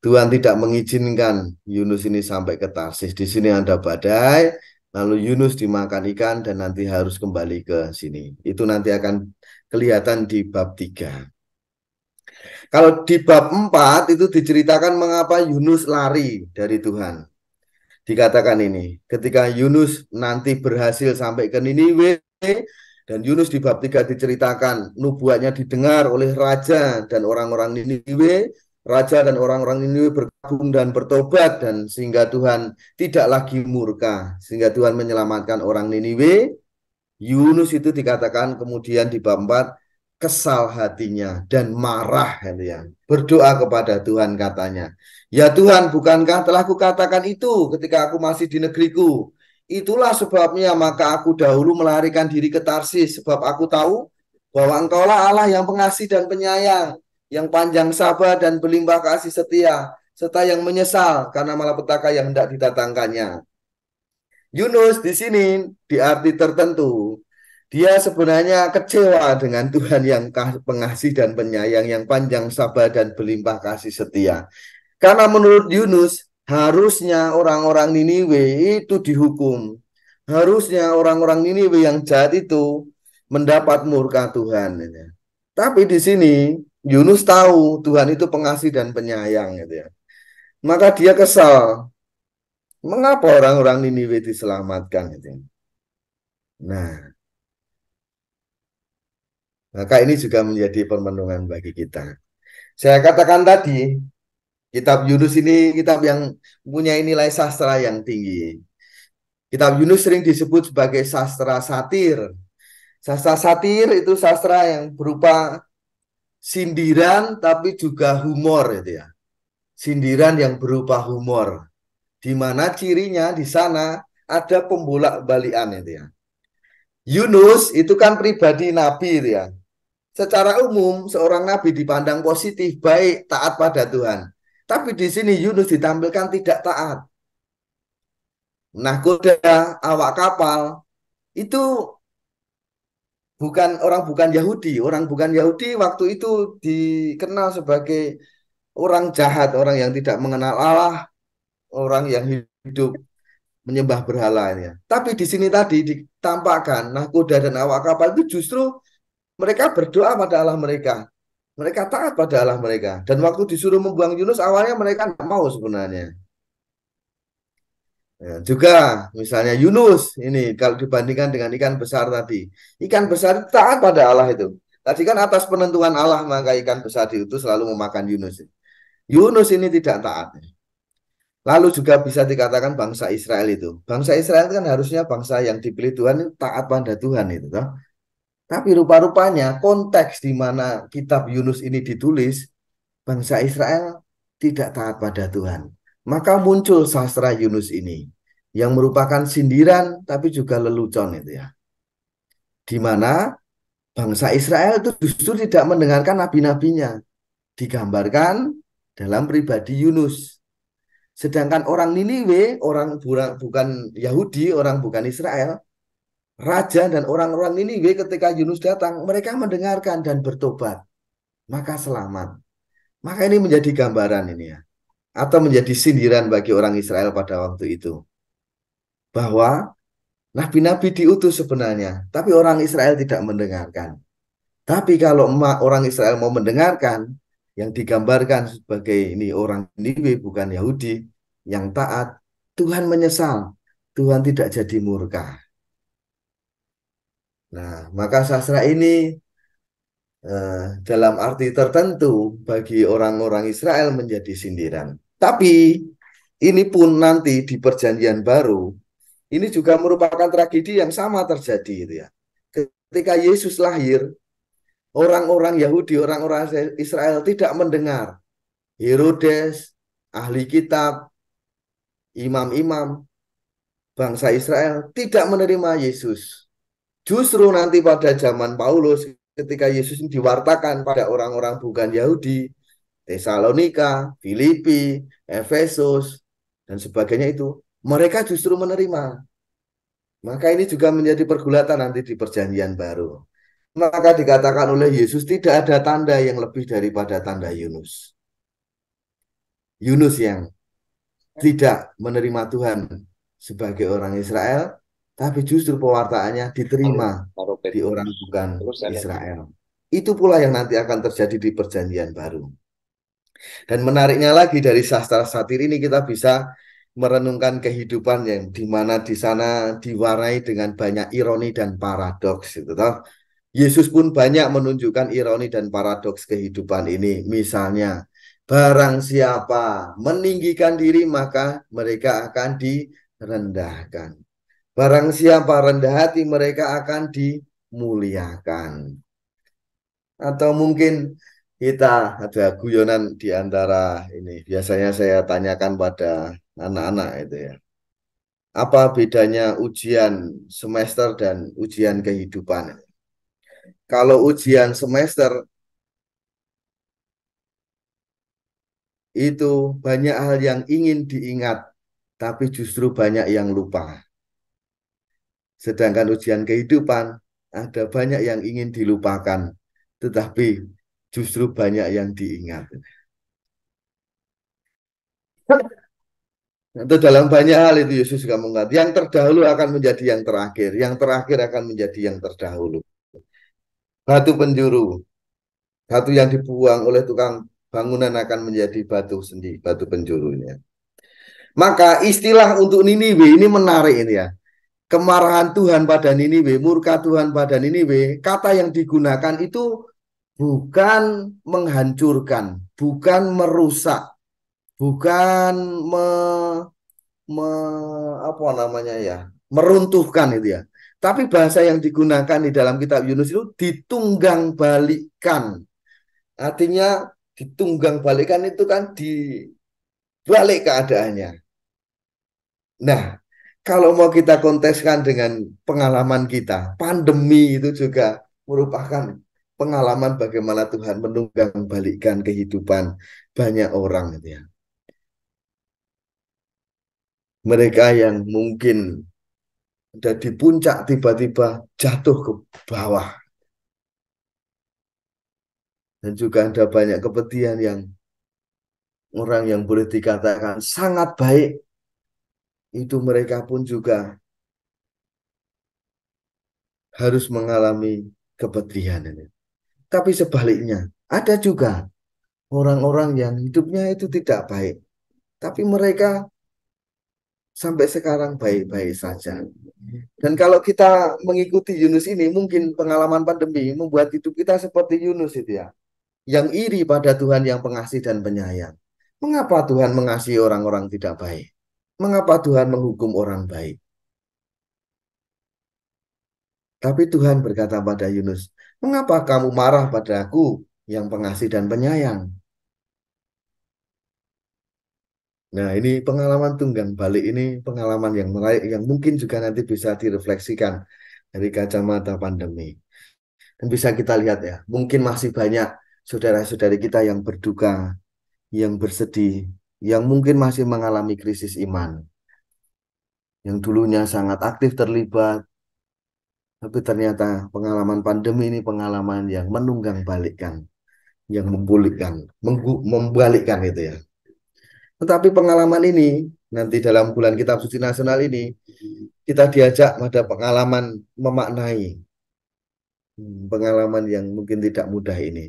Tuhan tidak mengizinkan Yunus ini sampai ke Tarsis. Di sini ada badai, lalu Yunus dimakan ikan dan nanti harus kembali ke sini. Itu nanti akan kelihatan di bab 3. Kalau di bab 4 itu diceritakan mengapa Yunus lari dari Tuhan. Dikatakan ini, ketika Yunus nanti berhasil sampai ke Niniwe dan Yunus di bab 3 diceritakan nubuatnya didengar oleh raja dan orang-orang Niniwe, raja dan orang-orang Niniwe bergabung dan bertobat dan sehingga Tuhan tidak lagi murka, sehingga Tuhan menyelamatkan orang Niniwe. Yunus itu dikatakan kemudian di bab 4 kesal hatinya dan marah gitu ya. Berdoa kepada Tuhan katanya, "Ya Tuhan, bukankah telah kukatakan itu ketika aku masih di negeriku? Itulah sebabnya maka aku dahulu melarikan diri ke Tarsis sebab aku tahu bahwa Engkaulah Allah yang pengasih dan penyayang, yang panjang sabar dan berlimpah kasih setia, serta yang menyesal karena malapetaka yang hendak didatangkannya." Yunus di sini di arti tertentu dia sebenarnya kecewa dengan Tuhan yang pengasih dan penyayang yang panjang sabar dan berlimpah kasih setia. Karena menurut Yunus, harusnya orang-orang Niniwe itu dihukum. Harusnya orang-orang Niniwe yang jahat itu mendapat murka Tuhan. Gitu ya. Tapi di sini Yunus tahu Tuhan itu pengasih dan penyayang gitu ya. Maka dia kesal. Mengapa orang-orang Niniwe diselamatkan gitu. Ya? Nah, maka ini juga menjadi permenungan bagi kita. Saya katakan tadi, kitab Yunus ini kitab yang punya nilai sastra yang tinggi. Kitab Yunus sering disebut sebagai sastra satir. Sastra satir itu sastra yang berupa sindiran tapi juga humor gitu ya. Sindiran yang berupa humor. Di mana cirinya di sana ada pembolak balian itu ya. Yunus itu kan pribadi nabi itu ya secara umum seorang nabi dipandang positif, baik, taat pada Tuhan. Tapi di sini Yunus ditampilkan tidak taat. Nah, kuda, awak kapal itu bukan orang bukan Yahudi. Orang bukan Yahudi waktu itu dikenal sebagai orang jahat, orang yang tidak mengenal Allah, orang yang hidup menyembah berhala ya. Tapi di sini tadi ditampakkan nah kuda dan awak kapal itu justru mereka berdoa pada Allah mereka. Mereka taat pada Allah mereka. Dan waktu disuruh membuang Yunus, awalnya mereka tidak mau sebenarnya. Ya, juga misalnya Yunus ini kalau dibandingkan dengan ikan besar tadi. Ikan besar taat pada Allah itu. Tadi kan atas penentuan Allah maka ikan besar itu selalu memakan Yunus. Yunus ini tidak taat. Lalu juga bisa dikatakan bangsa Israel itu. Bangsa Israel itu kan harusnya bangsa yang dipilih Tuhan taat pada Tuhan itu. Toh. Tapi rupa-rupanya konteks di mana kitab Yunus ini ditulis, bangsa Israel tidak taat pada Tuhan. Maka muncul sastra Yunus ini yang merupakan sindiran tapi juga lelucon itu ya. Di mana bangsa Israel itu justru tidak mendengarkan nabi-nabinya. Digambarkan dalam pribadi Yunus. Sedangkan orang Niniwe, orang bukan Yahudi, orang bukan Israel, Raja dan orang-orang ini ketika Yunus datang, mereka mendengarkan dan bertobat. Maka selamat. Maka ini menjadi gambaran ini ya. Atau menjadi sindiran bagi orang Israel pada waktu itu. Bahwa nabi-nabi diutus sebenarnya. Tapi orang Israel tidak mendengarkan. Tapi kalau orang Israel mau mendengarkan, yang digambarkan sebagai ini orang Niniwe bukan Yahudi yang taat, Tuhan menyesal. Tuhan tidak jadi murka. Nah, maka sastra ini eh, dalam arti tertentu bagi orang-orang Israel menjadi sindiran. Tapi ini pun nanti di perjanjian baru ini juga merupakan tragedi yang sama terjadi itu ya. Ketika Yesus lahir, orang-orang Yahudi, orang-orang Israel tidak mendengar. Herodes, ahli kitab, imam-imam, bangsa Israel tidak menerima Yesus. Justru nanti pada zaman Paulus ketika Yesus diwartakan pada orang-orang bukan Yahudi, Tesalonika, Filipi, Efesus, dan sebagainya itu, mereka justru menerima. Maka ini juga menjadi pergulatan nanti di perjanjian baru. Maka dikatakan oleh Yesus tidak ada tanda yang lebih daripada tanda Yunus. Yunus yang tidak menerima Tuhan sebagai orang Israel, tapi justru pewartaannya diterima di orang bukan Israel. Itu pula yang nanti akan terjadi di perjanjian baru. Dan menariknya lagi dari sastra satir ini kita bisa merenungkan kehidupan yang di mana di sana diwarnai dengan banyak ironi dan paradoks gitu toh. Yesus pun banyak menunjukkan ironi dan paradoks kehidupan ini. Misalnya, barang siapa meninggikan diri maka mereka akan direndahkan Barang siapa rendah hati mereka akan dimuliakan. Atau mungkin kita ada guyonan di antara ini. Biasanya saya tanyakan pada anak-anak itu ya. Apa bedanya ujian semester dan ujian kehidupan? Kalau ujian semester itu banyak hal yang ingin diingat, tapi justru banyak yang lupa. Sedangkan ujian kehidupan ada banyak yang ingin dilupakan, tetapi justru banyak yang diingat. Itu dalam banyak hal itu Yesus juga mengatakan, yang terdahulu akan menjadi yang terakhir, yang terakhir akan menjadi yang terdahulu. Batu penjuru, batu yang dibuang oleh tukang bangunan akan menjadi batu sendiri batu penjurunya. Maka istilah untuk Niniwe ini menarik ini ya kemarahan Tuhan pada Niniwe, murka Tuhan pada Niniwe, kata yang digunakan itu bukan menghancurkan, bukan merusak, bukan me, me, apa namanya ya, meruntuhkan itu ya. Tapi bahasa yang digunakan di dalam kitab Yunus itu ditunggang balikan. Artinya ditunggang balikan itu kan dibalik keadaannya. Nah, kalau mau kita konteskan dengan pengalaman kita, pandemi itu juga merupakan pengalaman bagaimana Tuhan menunggang balikkan kehidupan banyak orang gitu ya. Mereka yang mungkin ada di puncak tiba-tiba jatuh ke bawah. Dan juga ada banyak kepedihan yang orang yang boleh dikatakan sangat baik itu mereka pun juga harus mengalami kepedihan ini. Tapi sebaliknya, ada juga orang-orang yang hidupnya itu tidak baik, tapi mereka sampai sekarang baik-baik saja. Dan kalau kita mengikuti Yunus ini, mungkin pengalaman pandemi membuat hidup kita seperti Yunus itu ya. Yang iri pada Tuhan yang pengasih dan penyayang. Mengapa Tuhan mengasihi orang-orang tidak baik? mengapa Tuhan menghukum orang baik? Tapi Tuhan berkata pada Yunus, "Mengapa kamu marah padaku yang pengasih dan penyayang?" Nah, ini pengalaman tunggang balik ini pengalaman yang menarik yang mungkin juga nanti bisa direfleksikan dari kacamata pandemi. Dan bisa kita lihat ya, mungkin masih banyak saudara-saudari kita yang berduka, yang bersedih, yang mungkin masih mengalami krisis iman, yang dulunya sangat aktif terlibat, tapi ternyata pengalaman pandemi ini pengalaman yang menunggang balikan, yang membulikkan, membalikkan itu ya. Tetapi pengalaman ini nanti dalam bulan kitab suci nasional ini kita diajak pada pengalaman memaknai hmm, pengalaman yang mungkin tidak mudah ini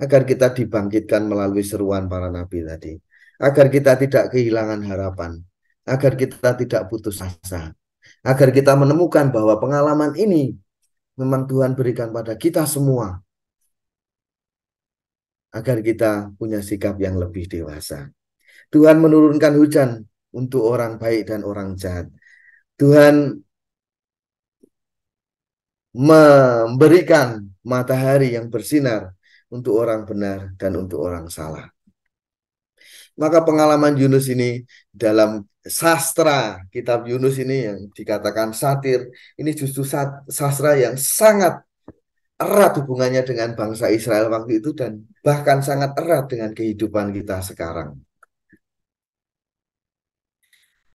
agar kita dibangkitkan melalui seruan para nabi tadi agar kita tidak kehilangan harapan, agar kita tidak putus asa, agar kita menemukan bahwa pengalaman ini memang Tuhan berikan pada kita semua, agar kita punya sikap yang lebih dewasa. Tuhan menurunkan hujan untuk orang baik dan orang jahat. Tuhan memberikan matahari yang bersinar untuk orang benar dan untuk orang salah. Maka pengalaman Yunus ini dalam sastra kitab Yunus ini yang dikatakan satir, ini justru sastra yang sangat erat hubungannya dengan bangsa Israel waktu itu dan bahkan sangat erat dengan kehidupan kita sekarang.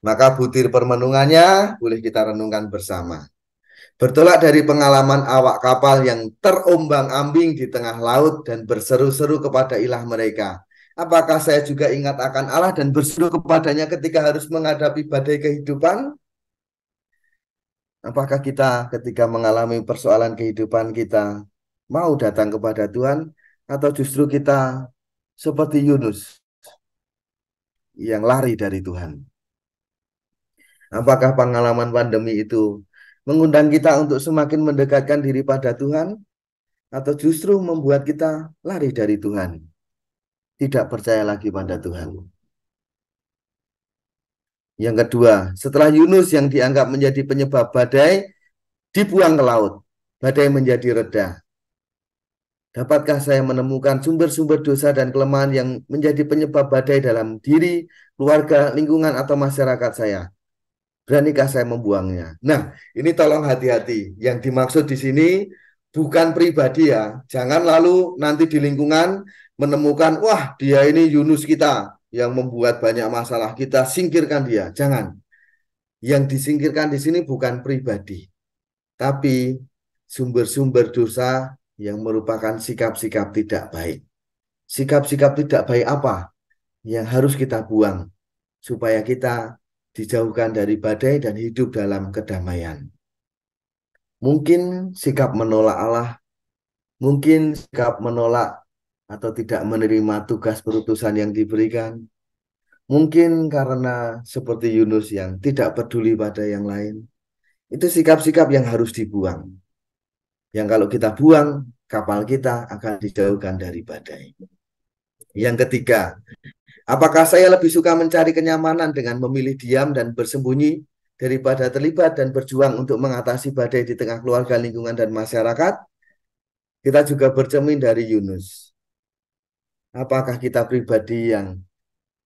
Maka butir permenungannya boleh kita renungkan bersama. Bertolak dari pengalaman awak kapal yang terombang-ambing di tengah laut dan berseru-seru kepada ilah mereka. Apakah saya juga ingat akan Allah dan berseru kepadanya ketika harus menghadapi badai kehidupan? Apakah kita ketika mengalami persoalan kehidupan kita mau datang kepada Tuhan atau justru kita seperti Yunus yang lari dari Tuhan? Apakah pengalaman pandemi itu mengundang kita untuk semakin mendekatkan diri pada Tuhan atau justru membuat kita lari dari Tuhan? tidak percaya lagi pada Tuhan. Yang kedua, setelah Yunus yang dianggap menjadi penyebab badai dibuang ke laut, badai menjadi reda. Dapatkah saya menemukan sumber-sumber dosa dan kelemahan yang menjadi penyebab badai dalam diri, keluarga, lingkungan, atau masyarakat saya? Beranikah saya membuangnya? Nah, ini tolong hati-hati. Yang dimaksud di sini bukan pribadi ya. Jangan lalu nanti di lingkungan menemukan wah dia ini Yunus kita yang membuat banyak masalah kita singkirkan dia jangan yang disingkirkan di sini bukan pribadi tapi sumber-sumber dosa yang merupakan sikap-sikap tidak baik sikap-sikap tidak baik apa yang harus kita buang supaya kita dijauhkan dari badai dan hidup dalam kedamaian mungkin sikap menolak Allah mungkin sikap menolak atau tidak menerima tugas perutusan yang diberikan. Mungkin karena seperti Yunus yang tidak peduli pada yang lain. Itu sikap-sikap yang harus dibuang. Yang kalau kita buang, kapal kita akan dijauhkan dari badai. Yang ketiga, apakah saya lebih suka mencari kenyamanan dengan memilih diam dan bersembunyi daripada terlibat dan berjuang untuk mengatasi badai di tengah keluarga, lingkungan, dan masyarakat, kita juga bercermin dari Yunus. Apakah kita pribadi yang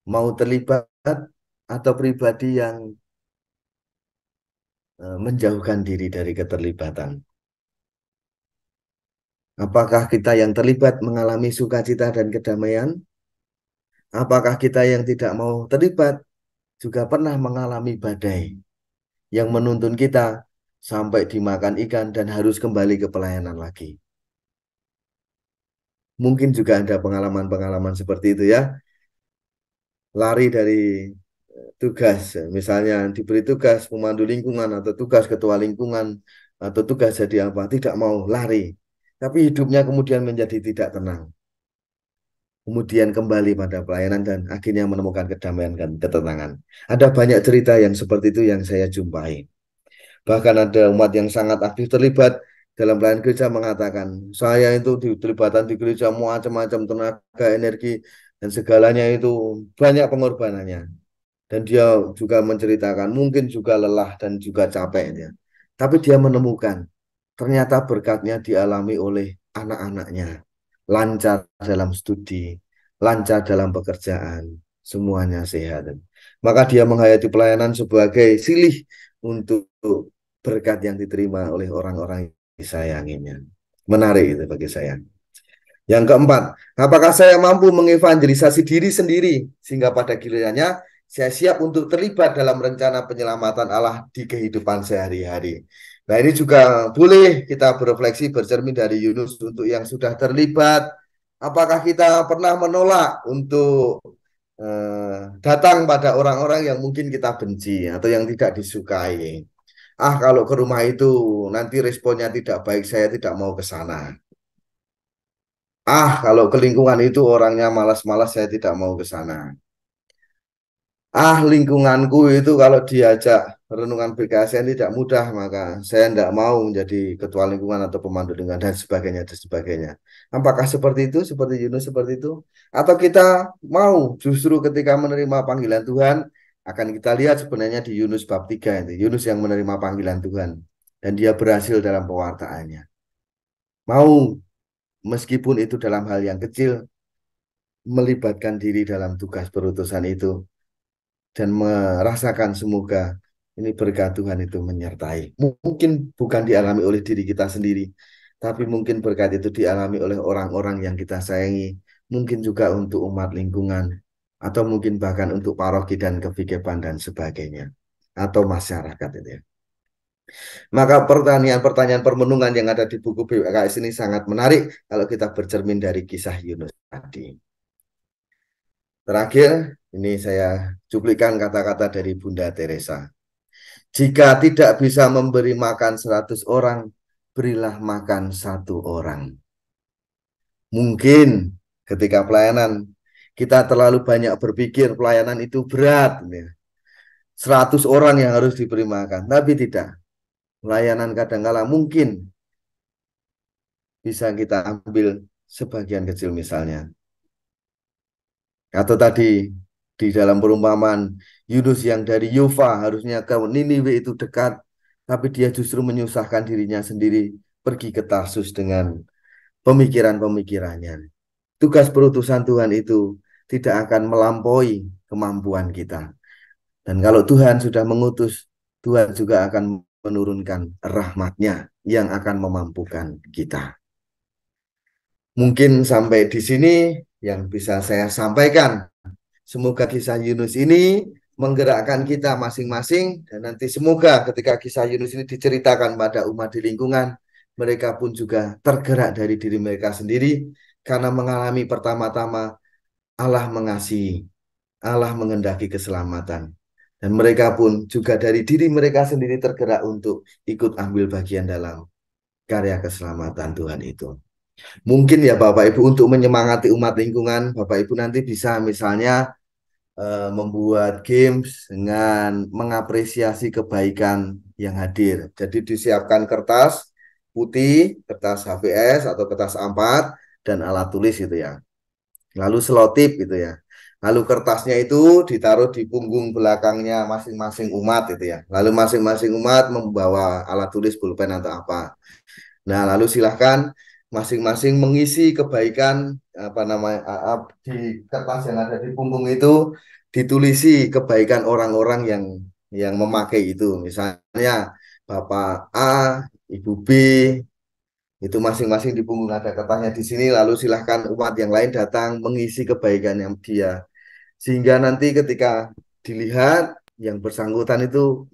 mau terlibat atau pribadi yang e, menjauhkan diri dari keterlibatan? Apakah kita yang terlibat mengalami sukacita dan kedamaian? Apakah kita yang tidak mau terlibat juga pernah mengalami badai yang menuntun kita sampai dimakan ikan dan harus kembali ke pelayanan lagi? Mungkin juga ada pengalaman-pengalaman seperti itu ya. Lari dari eh, tugas, misalnya diberi tugas pemandu lingkungan atau tugas ketua lingkungan atau tugas jadi apa, tidak mau lari. Tapi hidupnya kemudian menjadi tidak tenang. Kemudian kembali pada pelayanan dan akhirnya menemukan kedamaian dan ketenangan. Ada banyak cerita yang seperti itu yang saya jumpai. Bahkan ada umat yang sangat aktif terlibat dalam pelayanan gereja mengatakan saya itu dilibatkan di gereja macam-macam tenaga energi dan segalanya itu banyak pengorbanannya dan dia juga menceritakan mungkin juga lelah dan juga capeknya tapi dia menemukan ternyata berkatnya dialami oleh anak-anaknya lancar dalam studi lancar dalam pekerjaan semuanya sehat maka dia menghayati pelayanan sebagai silih untuk berkat yang diterima oleh orang-orang disayanginya. Menarik itu bagi saya. Yang keempat, apakah saya mampu mengevangelisasi diri sendiri sehingga pada gilirannya saya siap untuk terlibat dalam rencana penyelamatan Allah di kehidupan sehari-hari. Nah ini juga boleh kita berefleksi bercermin dari Yunus untuk yang sudah terlibat. Apakah kita pernah menolak untuk eh, datang pada orang-orang yang mungkin kita benci atau yang tidak disukai? ah kalau ke rumah itu nanti responnya tidak baik saya tidak mau ke sana ah kalau ke lingkungan itu orangnya malas-malas saya tidak mau ke sana ah lingkunganku itu kalau diajak renungan BKSN tidak mudah maka saya tidak mau menjadi ketua lingkungan atau pemandu lingkungan dan sebagainya dan sebagainya apakah seperti itu seperti Yunus seperti itu atau kita mau justru ketika menerima panggilan Tuhan akan kita lihat sebenarnya di Yunus bab 3 itu Yunus yang menerima panggilan Tuhan dan dia berhasil dalam pewartaannya. Mau meskipun itu dalam hal yang kecil melibatkan diri dalam tugas perutusan itu dan merasakan semoga ini berkat Tuhan itu menyertai. Mungkin bukan dialami oleh diri kita sendiri, tapi mungkin berkat itu dialami oleh orang-orang yang kita sayangi, mungkin juga untuk umat lingkungan, atau mungkin bahkan untuk paroki dan kefikipan dan sebagainya atau masyarakat itu ya. Maka pertanyaan-pertanyaan permenungan yang ada di buku BWKS ini sangat menarik kalau kita bercermin dari kisah Yunus tadi. Terakhir, ini saya cuplikan kata-kata dari Bunda Teresa. Jika tidak bisa memberi makan 100 orang, berilah makan satu orang. Mungkin ketika pelayanan kita terlalu banyak berpikir pelayanan itu berat. 100 gitu ya. orang yang harus diberi makan, tapi tidak. Pelayanan kadangkala mungkin bisa kita ambil sebagian kecil misalnya. Atau tadi di dalam perumpamaan Yunus yang dari Yufa harusnya ke Niniwe itu dekat, tapi dia justru menyusahkan dirinya sendiri pergi ke Tarsus dengan pemikiran-pemikirannya. Tugas perutusan Tuhan itu tidak akan melampaui kemampuan kita. Dan kalau Tuhan sudah mengutus, Tuhan juga akan menurunkan rahmatnya yang akan memampukan kita. Mungkin sampai di sini yang bisa saya sampaikan. Semoga kisah Yunus ini menggerakkan kita masing-masing dan nanti semoga ketika kisah Yunus ini diceritakan pada umat di lingkungan, mereka pun juga tergerak dari diri mereka sendiri karena mengalami pertama-tama Allah mengasihi, Allah mengendaki keselamatan. Dan mereka pun juga dari diri mereka sendiri tergerak untuk ikut ambil bagian dalam karya keselamatan Tuhan itu. Mungkin ya Bapak Ibu untuk menyemangati umat lingkungan, Bapak Ibu nanti bisa misalnya uh, membuat games dengan mengapresiasi kebaikan yang hadir. Jadi disiapkan kertas putih, kertas HVS atau kertas A4 dan alat tulis itu ya lalu selotip gitu ya. Lalu kertasnya itu ditaruh di punggung belakangnya masing-masing umat gitu ya. Lalu masing-masing umat membawa alat tulis pulpen atau apa. Nah, lalu silahkan masing-masing mengisi kebaikan apa namanya di kertas yang ada di punggung itu ditulisi kebaikan orang-orang yang yang memakai itu. Misalnya Bapak A, Ibu B, itu masing-masing di punggung ada kertasnya di sini lalu silahkan umat yang lain datang mengisi kebaikan yang dia sehingga nanti ketika dilihat yang bersangkutan itu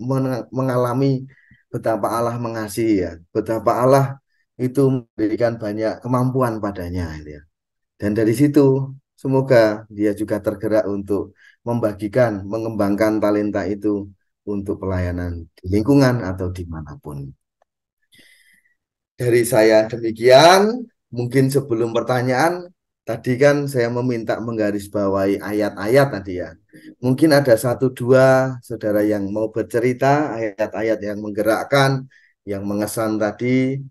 mengalami betapa Allah mengasihi ya betapa Allah itu memberikan banyak kemampuan padanya gitu ya dan dari situ semoga dia juga tergerak untuk membagikan mengembangkan talenta itu untuk pelayanan di lingkungan atau dimanapun dari saya demikian. Mungkin sebelum pertanyaan, tadi kan saya meminta menggarisbawahi ayat-ayat tadi ya. Mungkin ada satu dua saudara yang mau bercerita ayat-ayat yang menggerakkan, yang mengesan tadi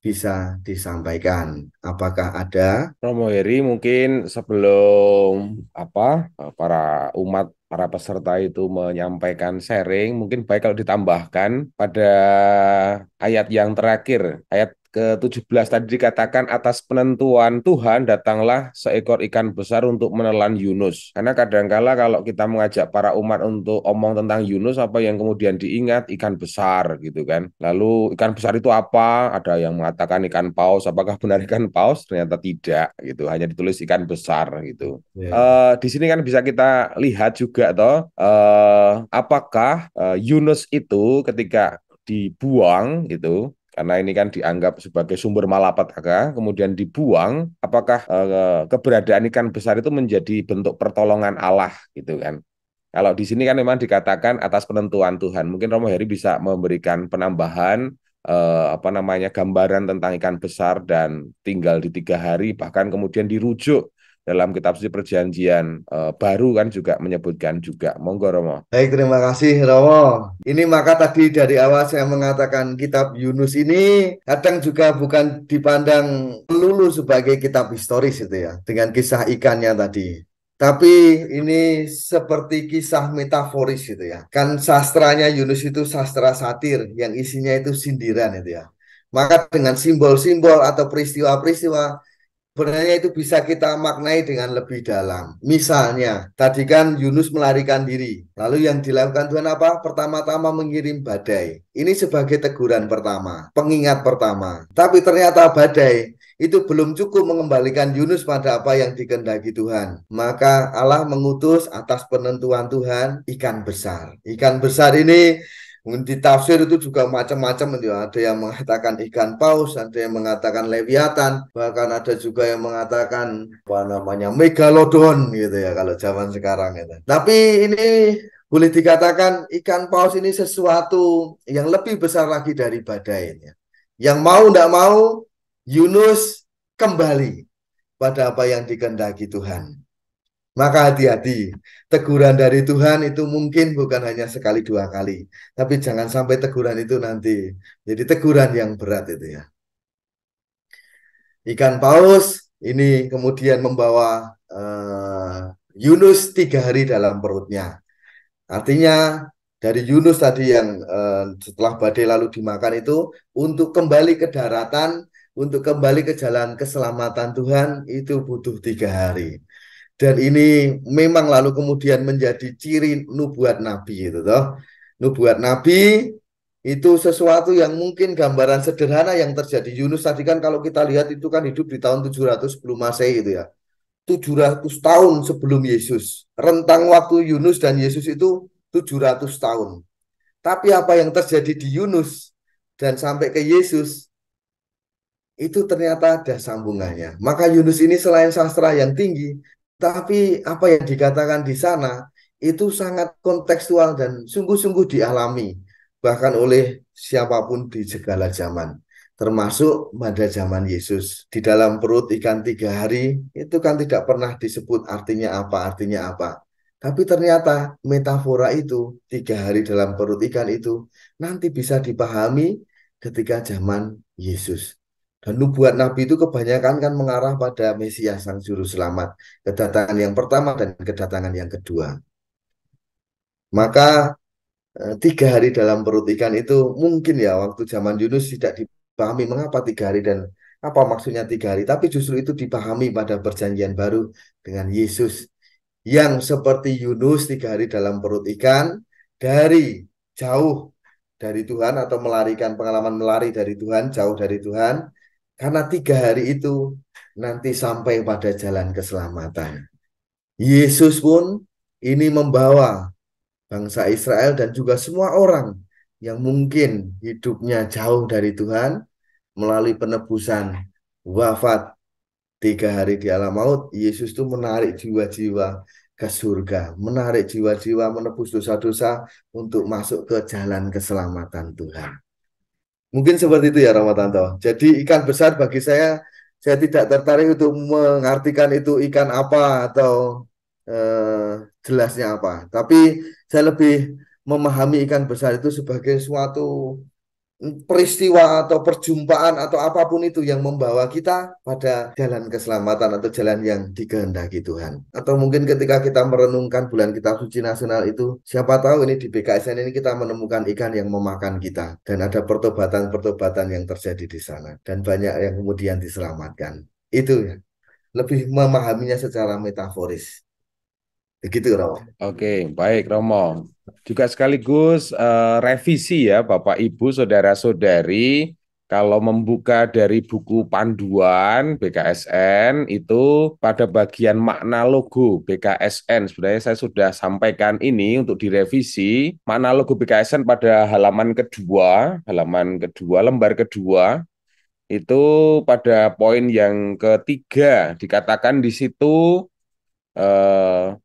bisa disampaikan. Apakah ada? Romo Heri mungkin sebelum apa eh, para umat para peserta itu menyampaikan sharing, mungkin baik kalau ditambahkan pada ayat yang terakhir, ayat ke-17 tadi dikatakan atas penentuan Tuhan datanglah seekor ikan besar untuk menelan Yunus. Karena kadangkala kalau kita mengajak para umat untuk omong tentang Yunus apa yang kemudian diingat ikan besar gitu kan. Lalu ikan besar itu apa? Ada yang mengatakan ikan paus. Apakah benar ikan paus? Ternyata tidak gitu. Hanya ditulis ikan besar gitu. Yeah. Ya. Uh, di sini kan bisa kita lihat juga toh uh, apakah uh, Yunus itu ketika dibuang gitu karena ini kan dianggap sebagai sumber malapetaka, kemudian dibuang, apakah eh, keberadaan ikan besar itu menjadi bentuk pertolongan Allah gitu kan? Kalau di sini kan memang dikatakan atas penentuan Tuhan. Mungkin Romo Heri bisa memberikan penambahan eh, apa namanya gambaran tentang ikan besar dan tinggal di tiga hari, bahkan kemudian dirujuk dalam kitab suci perjanjian uh, baru kan juga menyebutkan juga. Monggo Romo. Baik, terima kasih Romo. Ini maka tadi dari awal saya mengatakan kitab Yunus ini kadang juga bukan dipandang melulu sebagai kitab historis itu ya, dengan kisah ikannya tadi. Tapi ini seperti kisah metaforis itu ya. Kan sastranya Yunus itu sastra satir yang isinya itu sindiran itu ya. Maka dengan simbol-simbol atau peristiwa-peristiwa sebenarnya itu bisa kita maknai dengan lebih dalam. Misalnya, tadi kan Yunus melarikan diri. Lalu yang dilakukan Tuhan apa? Pertama-tama mengirim badai. Ini sebagai teguran pertama, pengingat pertama. Tapi ternyata badai itu belum cukup mengembalikan Yunus pada apa yang dikehendaki Tuhan. Maka Allah mengutus atas penentuan Tuhan ikan besar. Ikan besar ini di tafsir itu juga macam-macam ya. ada yang mengatakan ikan paus ada yang mengatakan leviatan bahkan ada juga yang mengatakan apa namanya megalodon gitu ya kalau zaman sekarang itu tapi ini boleh dikatakan ikan paus ini sesuatu yang lebih besar lagi dari badai ini. Yang mau tidak mau Yunus kembali pada apa yang dikendaki Tuhan. Maka hati-hati, teguran dari Tuhan itu mungkin bukan hanya sekali dua kali, tapi jangan sampai teguran itu nanti jadi teguran yang berat itu ya. Ikan paus ini kemudian membawa uh, Yunus tiga hari dalam perutnya. Artinya dari Yunus tadi yang uh, setelah badai lalu dimakan itu untuk kembali ke daratan, untuk kembali ke jalan keselamatan Tuhan itu butuh tiga hari dan ini memang lalu kemudian menjadi ciri nubuat nabi itu toh nubuat nabi itu sesuatu yang mungkin gambaran sederhana yang terjadi Yunus tadi kan kalau kita lihat itu kan hidup di tahun 700 sebelum masehi itu ya 700 tahun sebelum Yesus rentang waktu Yunus dan Yesus itu 700 tahun tapi apa yang terjadi di Yunus dan sampai ke Yesus itu ternyata ada sambungannya. Maka Yunus ini selain sastra yang tinggi, tapi apa yang dikatakan di sana itu sangat kontekstual dan sungguh-sungguh dialami bahkan oleh siapapun di segala zaman termasuk pada zaman Yesus di dalam perut ikan tiga hari itu kan tidak pernah disebut artinya apa artinya apa tapi ternyata metafora itu tiga hari dalam perut ikan itu nanti bisa dipahami ketika zaman Yesus dan nubuat Nabi itu kebanyakan kan mengarah pada Mesias Sang Juru Selamat. Kedatangan yang pertama dan kedatangan yang kedua. Maka eh, tiga hari dalam perut ikan itu mungkin ya waktu zaman Yunus tidak dipahami mengapa tiga hari dan apa maksudnya tiga hari. Tapi justru itu dipahami pada perjanjian baru dengan Yesus. Yang seperti Yunus tiga hari dalam perut ikan dari jauh dari Tuhan atau melarikan pengalaman melari dari Tuhan, jauh dari Tuhan, karena tiga hari itu nanti sampai pada jalan keselamatan. Yesus pun ini membawa bangsa Israel dan juga semua orang yang mungkin hidupnya jauh dari Tuhan melalui penebusan wafat tiga hari di alam maut, Yesus itu menarik jiwa-jiwa ke surga, menarik jiwa-jiwa menebus dosa-dosa untuk masuk ke jalan keselamatan Tuhan. Mungkin seperti itu ya Ramatanto. Jadi ikan besar bagi saya, saya tidak tertarik untuk mengartikan itu ikan apa atau eh, jelasnya apa. Tapi saya lebih memahami ikan besar itu sebagai suatu peristiwa atau perjumpaan atau apapun itu yang membawa kita pada jalan keselamatan atau jalan yang digendaki Tuhan. Atau mungkin ketika kita merenungkan bulan kita suci nasional itu, siapa tahu ini di BKSN ini kita menemukan ikan yang memakan kita dan ada pertobatan-pertobatan yang terjadi di sana dan banyak yang kemudian diselamatkan. Itu ya. Lebih memahaminya secara metaforis. Begitu Romo. Oke, baik Romo. Juga sekaligus uh, revisi ya Bapak Ibu saudara-saudari kalau membuka dari buku panduan BKSN itu pada bagian makna logo BKSN sebenarnya saya sudah sampaikan ini untuk direvisi makna logo BKSN pada halaman kedua halaman kedua lembar kedua itu pada poin yang ketiga dikatakan di situ eh,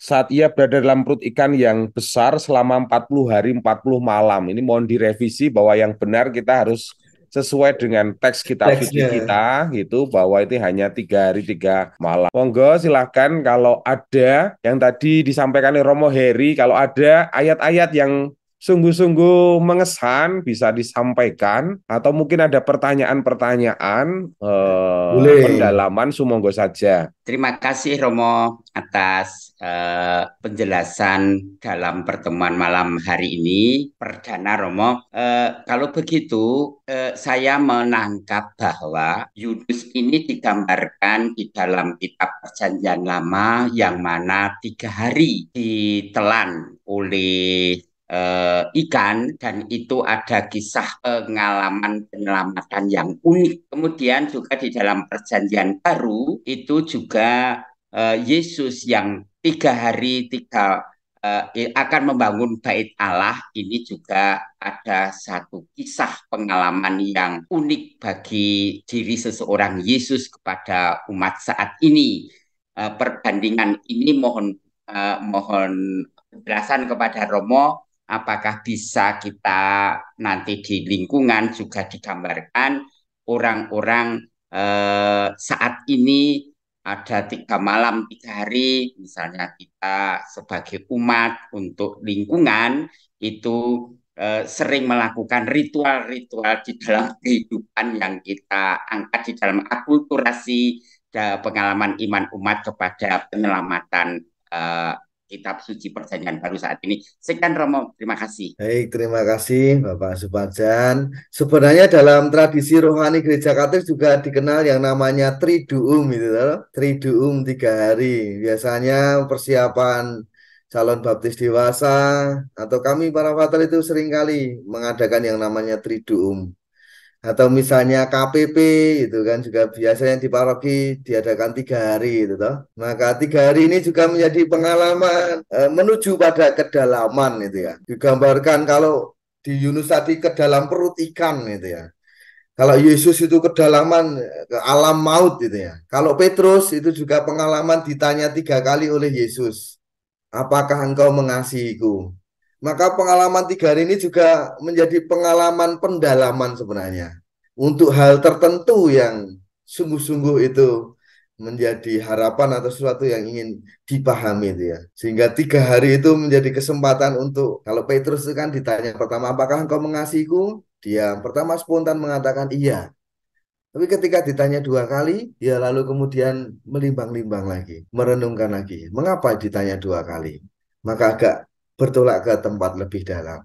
saat ia berada dalam perut ikan yang besar selama 40 hari 40 malam. Ini mohon direvisi bahwa yang benar kita harus sesuai dengan teks kita fikih kita gitu bahwa itu hanya tiga hari tiga malam. Monggo silahkan kalau ada yang tadi disampaikan oleh Romo Heri kalau ada ayat-ayat yang sungguh-sungguh mengesan bisa disampaikan atau mungkin ada pertanyaan-pertanyaan eh, pendalaman sumonggo saja. Terima kasih Romo atas eh, penjelasan dalam pertemuan malam hari ini perdana Romo. Eh, kalau begitu eh, saya menangkap bahwa Yunus ini digambarkan di dalam kitab Perjanjian Lama yang mana tiga hari ditelan oleh uh, ikan dan itu ada kisah pengalaman penyelamatan yang unik. Kemudian juga di dalam perjanjian baru itu juga uh, Yesus yang tiga hari tiga uh, akan membangun bait Allah ini juga ada satu kisah pengalaman yang unik bagi diri seseorang Yesus kepada umat saat ini. Uh, perbandingan ini mohon uh, mohon penjelasan kepada Romo apakah bisa kita nanti di lingkungan juga digambarkan orang-orang eh, saat ini ada tiga malam tiga hari misalnya kita sebagai umat untuk lingkungan itu eh, sering melakukan ritual-ritual di dalam kehidupan yang kita angkat di dalam akulturasi pengalaman iman umat kepada penyelamatan eh, kitab suci perjanjian baru saat ini. Sekian Romo, terima kasih. Baik, terima kasih Bapak Subajan. Sebenarnya dalam tradisi rohani gereja Katolik juga dikenal yang namanya Triduum itu loh. Triduum tiga hari. Biasanya persiapan calon baptis dewasa atau kami para fatal itu seringkali mengadakan yang namanya Triduum atau misalnya KPP itu kan juga biasanya di paroki diadakan tiga hari itu toh maka tiga hari ini juga menjadi pengalaman e, menuju pada kedalaman itu ya digambarkan kalau di Yunus tadi ke dalam perut ikan itu ya kalau Yesus itu kedalaman ke alam maut itu ya kalau Petrus itu juga pengalaman ditanya tiga kali oleh Yesus apakah engkau mengasihiku maka pengalaman tiga hari ini juga menjadi pengalaman pendalaman sebenarnya. Untuk hal tertentu yang sungguh-sungguh itu menjadi harapan atau sesuatu yang ingin dipahami itu ya. Sehingga tiga hari itu menjadi kesempatan untuk kalau Petrus itu kan ditanya pertama apakah engkau mengasihiku? Dia pertama spontan mengatakan iya. Tapi ketika ditanya dua kali, ya lalu kemudian melimbang-limbang lagi, merenungkan lagi. Mengapa ditanya dua kali? Maka agak bertolak ke tempat lebih dalam.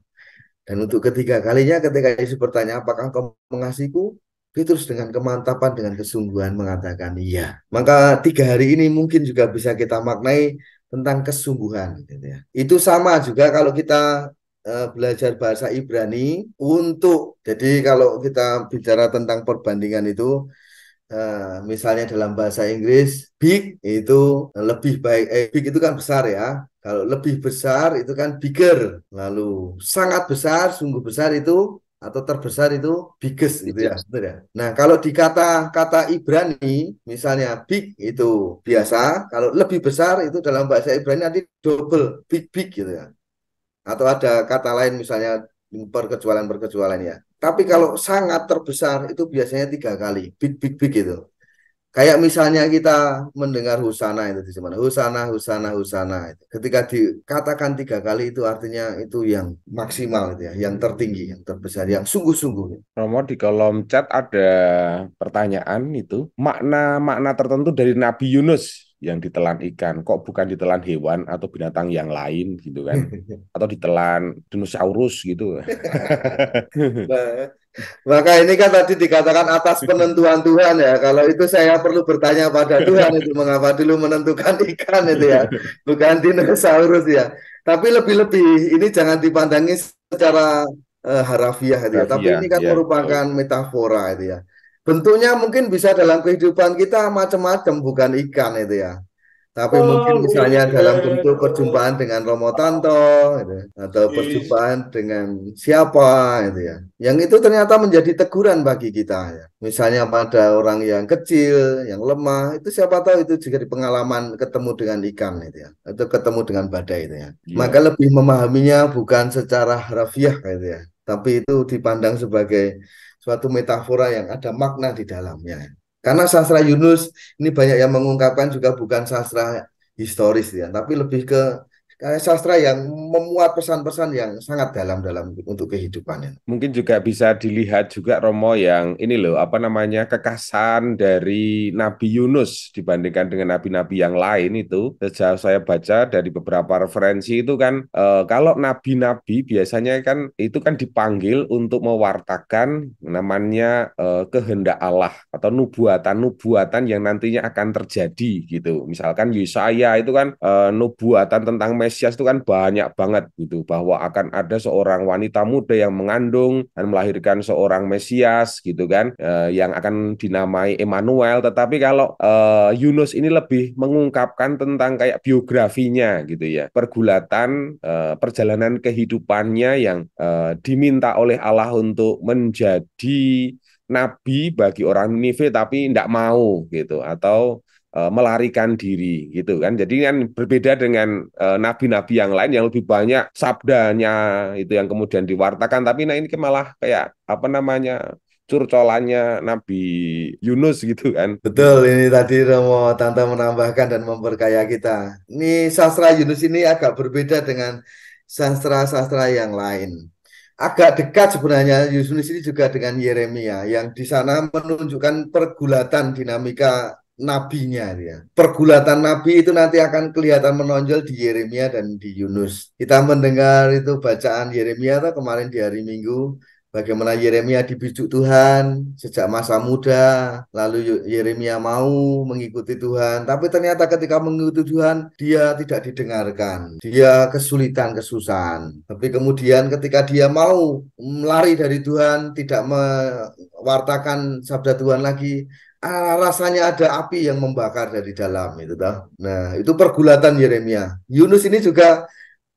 Dan untuk ketiga kalinya ketika Yesus bertanya, apakah engkau mengasihiku? Petrus dengan kemantapan, dengan kesungguhan mengatakan iya. Maka tiga hari ini mungkin juga bisa kita maknai tentang kesungguhan. Gitu ya. Itu sama juga kalau kita uh, belajar bahasa Ibrani untuk, jadi kalau kita bicara tentang perbandingan itu, Uh, misalnya dalam bahasa Inggris big itu lebih baik eh, big itu kan besar ya kalau lebih besar itu kan bigger. Lalu sangat besar, sungguh besar itu atau terbesar itu biggest gitu ya, iya. ya. Nah, kalau di kata-kata Ibrani misalnya big itu biasa, kalau lebih besar itu dalam bahasa Ibrani nanti double, big big gitu ya. Atau ada kata lain misalnya perkecualian-perkecualian ya. Tapi kalau sangat terbesar itu biasanya tiga kali, big big big gitu. Kayak misalnya kita mendengar husana itu di mana husana, husana, husana. Itu. Ketika dikatakan tiga kali itu artinya itu yang maksimal itu ya, yang tertinggi, yang terbesar, yang sungguh-sungguh. Romo di kolom chat ada pertanyaan itu makna makna tertentu dari Nabi Yunus yang ditelan ikan kok bukan ditelan hewan atau binatang yang lain gitu kan atau ditelan dinosaurus gitu nah, maka ini kan tadi dikatakan atas penentuan Tuhan ya. Kalau itu saya perlu bertanya pada Tuhan itu mengapa dulu menentukan ikan itu ya, bukan dinosaurus ya. Tapi lebih-lebih ini jangan dipandangi secara uh, harafiah itu ya. Tapi ini kan ya, merupakan metafora itu ya. Bentuknya mungkin bisa dalam kehidupan kita macam-macam bukan ikan itu ya. Tapi oh, mungkin misalnya okay. Iya, dalam iya, bentuk iya. perjumpaan dengan Romo Tanto gitu, ya. atau perjumpaan dengan siapa gitu ya. Yang itu ternyata menjadi teguran bagi kita ya. Misalnya pada orang yang kecil, yang lemah, itu siapa tahu itu juga di pengalaman ketemu dengan ikan gitu ya, atau ketemu dengan badai itu ya. Yeah. Maka lebih memahaminya bukan secara harfiah gitu ya, tapi itu dipandang sebagai suatu metafora yang ada makna di dalamnya. Karena sastra Yunus ini banyak yang mengungkapkan juga bukan sastra historis ya, tapi lebih ke karya sastra yang memuat pesan-pesan yang sangat dalam dalam untuk kehidupannya. Mungkin juga bisa dilihat juga Romo yang ini loh apa namanya kekasan dari Nabi Yunus dibandingkan dengan nabi-nabi yang lain itu sejauh saya baca dari beberapa referensi itu kan e, kalau nabi-nabi biasanya kan itu kan dipanggil untuk mewartakan namanya e, kehendak Allah atau nubuatan-nubuatan yang nantinya akan terjadi gitu. Misalkan Yesaya itu kan e, nubuatan tentang Mesias itu kan banyak banget gitu bahwa akan ada seorang wanita muda yang mengandung dan melahirkan seorang Mesias gitu kan eh, yang akan dinamai Emmanuel tetapi kalau eh, Yunus ini lebih mengungkapkan tentang kayak biografinya gitu ya pergulatan eh, perjalanan kehidupannya yang eh, diminta oleh Allah untuk menjadi nabi bagi orang Nive, tapi tidak mau gitu atau Eh, melarikan diri gitu kan. Jadi kan berbeda dengan eh, nabi-nabi yang lain yang lebih banyak sabdanya itu yang kemudian diwartakan tapi nah ini malah kayak apa namanya curcolannya Nabi Yunus gitu kan. Betul, ini tadi Romo Tante menambahkan dan memperkaya kita. Ini sastra Yunus ini agak berbeda dengan sastra-sastra yang lain. Agak dekat sebenarnya Yunus ini juga dengan Yeremia yang di sana menunjukkan pergulatan dinamika nabinya dia. Ya. Pergulatan nabi itu nanti akan kelihatan menonjol di Yeremia dan di Yunus. Kita mendengar itu bacaan Yeremia atau kemarin di hari Minggu bagaimana Yeremia dibujuk Tuhan sejak masa muda, lalu Yeremia mau mengikuti Tuhan, tapi ternyata ketika mengikuti Tuhan dia tidak didengarkan, dia kesulitan kesusahan. Tapi kemudian ketika dia mau lari dari Tuhan, tidak mewartakan sabda Tuhan lagi, Ah, rasanya ada api yang membakar dari dalam itu dah. Nah, itu pergulatan Yeremia. Yunus ini juga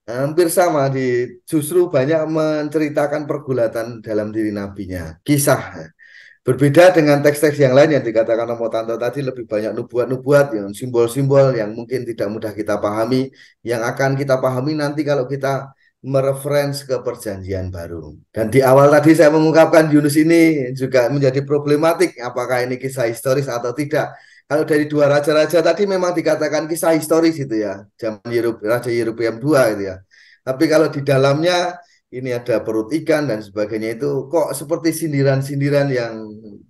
hampir sama di justru banyak menceritakan pergulatan dalam diri nabinya kisah berbeda dengan teks-teks yang lain yang dikatakan Romo Tanto tadi lebih banyak nubuat-nubuat yang simbol-simbol yang mungkin tidak mudah kita pahami yang akan kita pahami nanti kalau kita mereferens ke perjanjian baru. Dan di awal tadi saya mengungkapkan Yunus ini juga menjadi problematik apakah ini kisah historis atau tidak. Kalau dari dua raja-raja tadi memang dikatakan kisah historis itu ya, zaman Yerub, Raja Yerubiam II itu ya. Tapi kalau di dalamnya ini ada perut ikan dan sebagainya itu kok seperti sindiran-sindiran yang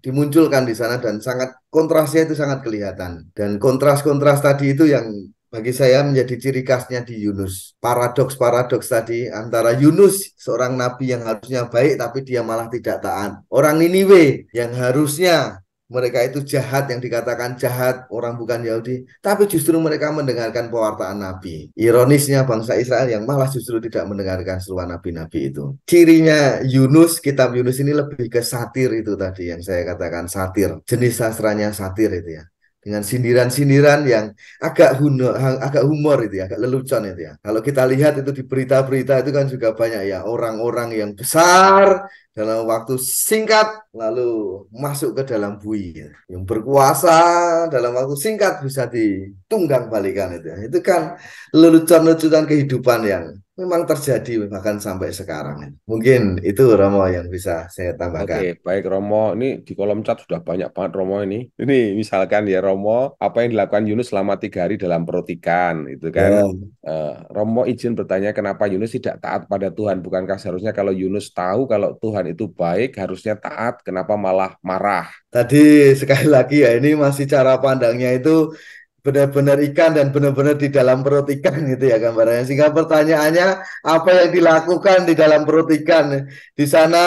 dimunculkan di sana dan sangat kontrasnya itu sangat kelihatan. Dan kontras-kontras tadi itu yang bagi saya menjadi ciri khasnya di Yunus. Paradoks-paradoks tadi antara Yunus, seorang nabi yang harusnya baik tapi dia malah tidak taat. Orang Niniwe yang harusnya mereka itu jahat yang dikatakan jahat orang bukan Yahudi, tapi justru mereka mendengarkan pewartaan Nabi. Ironisnya bangsa Israel yang malah justru tidak mendengarkan seruan Nabi-Nabi itu. Cirinya Yunus, kitab Yunus ini lebih ke satir itu tadi yang saya katakan satir. Jenis sastranya satir itu ya dengan sindiran-sindiran yang agak humor, agak humor itu ya, agak lelucon itu ya. Kalau kita lihat itu di berita-berita itu kan juga banyak ya orang-orang yang besar dalam waktu singkat lalu masuk ke dalam bui ya. yang berkuasa dalam waktu singkat bisa ditunggang balikan itu itu kan lelucon-lelucon kehidupan yang memang terjadi bahkan sampai sekarang mungkin itu Romo yang bisa saya tambahkan oke baik Romo ini di kolom chat sudah banyak banget Romo ini ini misalkan ya Romo apa yang dilakukan Yunus selama tiga hari dalam perut ikan itu kan ya. Eh, Romo izin bertanya kenapa Yunus tidak taat pada Tuhan bukankah seharusnya kalau Yunus tahu kalau Tuhan itu baik, harusnya taat, kenapa malah marah? Tadi sekali lagi ya ini masih cara pandangnya itu benar-benar ikan dan benar-benar di dalam perut ikan gitu ya gambarannya. Sehingga pertanyaannya apa yang dilakukan di dalam perut ikan? Di sana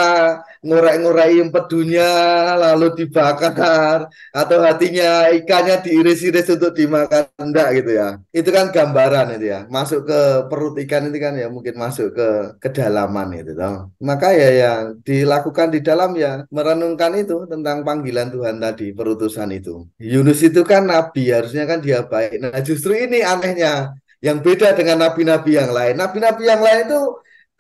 ngurai-ngurai empedunya lalu dibakar atau hatinya ikannya diiris-iris untuk dimakan enggak gitu ya itu kan gambaran itu ya masuk ke perut ikan itu kan ya mungkin masuk ke kedalaman itu toh maka ya yang dilakukan di dalam ya merenungkan itu tentang panggilan Tuhan tadi perutusan itu Yunus itu kan nabi harusnya kan dia baik nah justru ini anehnya yang beda dengan nabi-nabi yang lain nabi-nabi yang lain itu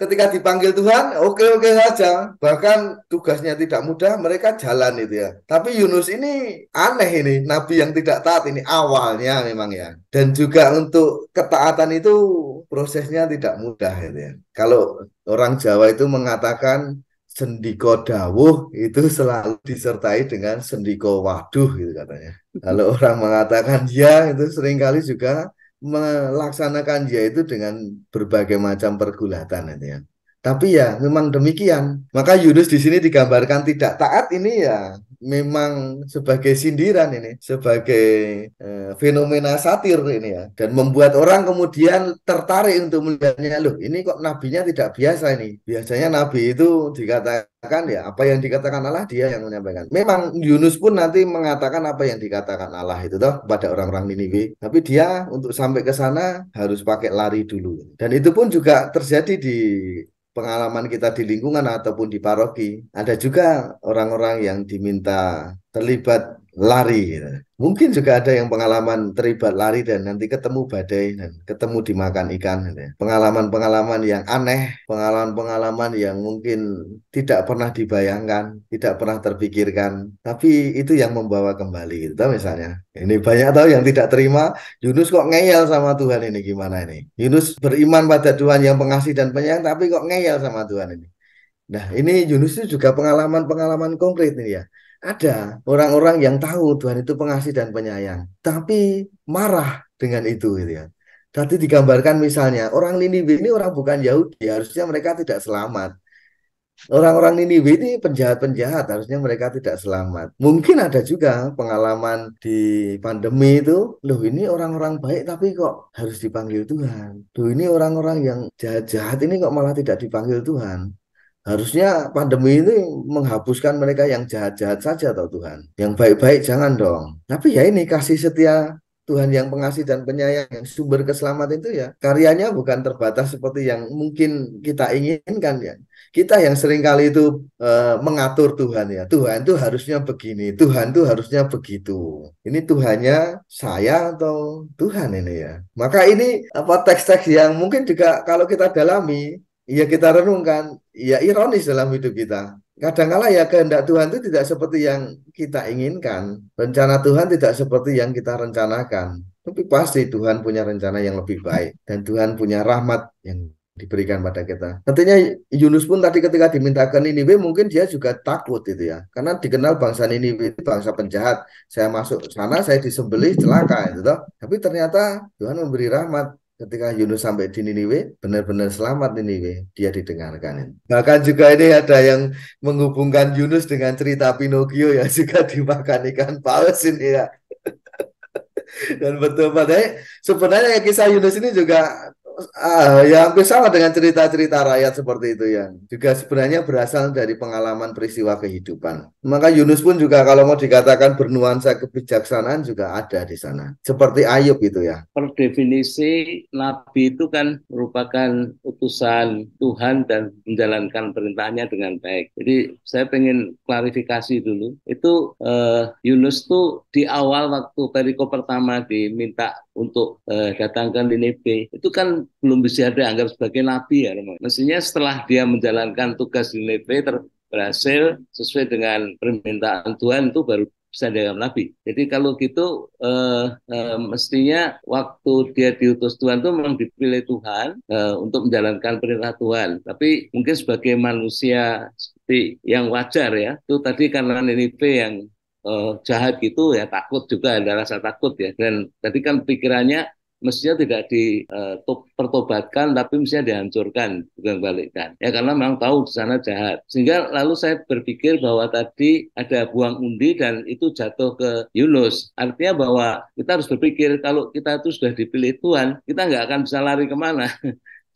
ketika dipanggil Tuhan, oke-oke saja. Bahkan tugasnya tidak mudah, mereka jalan itu ya. Tapi Yunus ini aneh ini, nabi yang tidak taat ini awalnya memang ya. Dan juga untuk ketaatan itu prosesnya tidak mudah itu ya. Kalau orang Jawa itu mengatakan sendiko dawuh itu selalu disertai dengan sendiko waduh gitu katanya. Kalau orang mengatakan ya itu seringkali juga melaksanakan dia itu dengan berbagai macam pergulatan itu ya. Tapi ya memang demikian. Maka Yunus di sini digambarkan tidak taat ini ya memang sebagai sindiran ini, sebagai e, fenomena satir ini ya, dan membuat orang kemudian tertarik untuk melihatnya. Loh, ini kok nabinya tidak biasa ini. Biasanya nabi itu dikatakan ya apa yang dikatakan Allah dia yang menyampaikan. Memang Yunus pun nanti mengatakan apa yang dikatakan Allah itu toh pada orang-orang Niniwe, tapi dia untuk sampai ke sana harus pakai lari dulu. Dan itu pun juga terjadi di pengalaman kita di lingkungan ataupun di paroki. Ada juga orang-orang yang diminta terlibat lari. Gitu. Mungkin juga ada yang pengalaman terlibat lari dan nanti ketemu badai dan ketemu dimakan ikan. Gitu ya. Pengalaman-pengalaman yang aneh, pengalaman-pengalaman yang mungkin tidak pernah dibayangkan, tidak pernah terpikirkan. Tapi itu yang membawa kembali. Gitu. misalnya, ini banyak tahu yang tidak terima, Yunus kok ngeyel sama Tuhan ini gimana ini? Yunus beriman pada Tuhan yang pengasih dan penyayang, tapi kok ngeyel sama Tuhan ini? Nah, ini Yunus itu juga pengalaman-pengalaman konkret nih ya ada orang-orang yang tahu Tuhan itu pengasih dan penyayang, tapi marah dengan itu gitu ya. Tadi digambarkan misalnya orang Niniwe ini orang bukan Yahudi, harusnya mereka tidak selamat. Orang-orang Niniwe ini penjahat-penjahat, harusnya mereka tidak selamat. Mungkin ada juga pengalaman di pandemi itu, loh ini orang-orang baik tapi kok harus dipanggil Tuhan. Loh ini orang-orang yang jahat-jahat ini kok malah tidak dipanggil Tuhan Harusnya pandemi ini menghapuskan mereka yang jahat-jahat saja atau Tuhan. Yang baik-baik jangan dong. Tapi ya ini kasih setia Tuhan yang pengasih dan penyayang yang sumber keselamatan itu ya karyanya bukan terbatas seperti yang mungkin kita inginkan ya. Kita yang sering kali itu e, mengatur Tuhan ya. Tuhan itu harusnya begini, Tuhan itu harusnya begitu. Ini Tuhannya saya atau Tuhan ini ya. Maka ini apa teks-teks yang mungkin juga kalau kita dalami ya kita renungkan, ya ironis dalam hidup kita. Kadangkala ya kehendak Tuhan itu tidak seperti yang kita inginkan. Rencana Tuhan tidak seperti yang kita rencanakan. Tapi pasti Tuhan punya rencana yang lebih baik. Dan Tuhan punya rahmat yang diberikan pada kita. Tentunya Yunus pun tadi ketika dimintakan Niniwe mungkin dia juga takut itu ya. Karena dikenal bangsa Niniwe itu bangsa penjahat. Saya masuk sana saya disembelih celaka gitu. Tapi ternyata Tuhan memberi rahmat ketika Yunus sampai di Niniwe, benar-benar selamat Niniwe, dia didengarkan. Bahkan juga ini ada yang menghubungkan Yunus dengan cerita Pinocchio yang juga dimakan ikan paus ini ya. Dan betul padahal sebenarnya kisah Yunus ini juga uh, ya hampir sama dengan cerita-cerita rakyat seperti itu ya. Juga sebenarnya berasal dari pengalaman peristiwa kehidupan. Maka Yunus pun juga kalau mau dikatakan bernuansa kebijaksanaan juga ada di sana. Seperti Ayub itu ya. Per definisi nabi itu kan merupakan utusan Tuhan dan menjalankan perintahnya dengan baik. Jadi saya pengen klarifikasi dulu. Itu uh, Yunus tuh di awal waktu periko pertama diminta untuk eh, datangkan Nineveh itu kan belum bisa dianggap sebagai nabi ya Romo. Mestinya setelah dia menjalankan tugas di Nineveh berhasil sesuai dengan permintaan Tuhan itu baru bisa dianggap nabi. Jadi kalau gitu uh, uh, mestinya waktu dia diutus Tuhan itu memang dipilih Tuhan uh, untuk menjalankan perintah Tuhan. Tapi mungkin sebagai manusia yang wajar ya, itu tadi karena Ninive yang uh, jahat gitu ya takut juga ada rasa takut ya dan tadi kan pikirannya mestinya tidak dipertobatkan eh, tapi mestinya dihancurkan bukan balikkan ya karena memang tahu di sana jahat sehingga lalu saya berpikir bahwa tadi ada buang undi dan itu jatuh ke Yunus artinya bahwa kita harus berpikir kalau kita itu sudah dipilih Tuhan kita nggak akan bisa lari kemana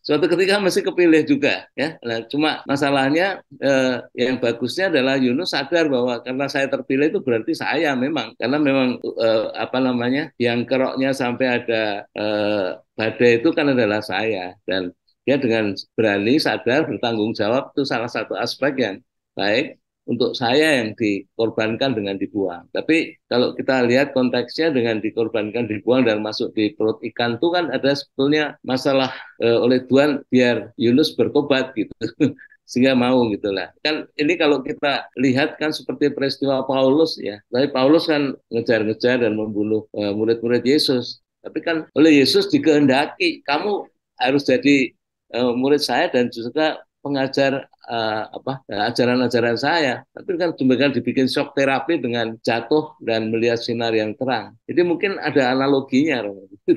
suatu ketika masih kepilih juga ya nah, cuma masalahnya eh, yang bagusnya adalah Yunus sadar bahwa karena saya terpilih itu berarti saya memang karena memang eh, apa namanya yang keroknya sampai ada eh, badai itu kan adalah saya dan dia dengan berani sadar bertanggung jawab itu salah satu aspek yang baik untuk saya yang dikorbankan dengan dibuang. Tapi kalau kita lihat konteksnya dengan dikorbankan dibuang dan masuk di perut ikan itu kan ada sebetulnya masalah e, oleh Tuhan biar Yunus bertobat gitu. sehingga mau gitulah kan ini kalau kita lihat kan seperti peristiwa Paulus ya tapi Paulus kan ngejar-ngejar dan membunuh murid eh, murid-murid Yesus tapi kan oleh Yesus dikehendaki kamu harus jadi eh, murid saya dan juga pengajar uh, apa ajaran-ajaran saya, tapi kan demikian dibikin shock terapi dengan jatuh dan melihat sinar yang terang. Jadi mungkin ada analoginya.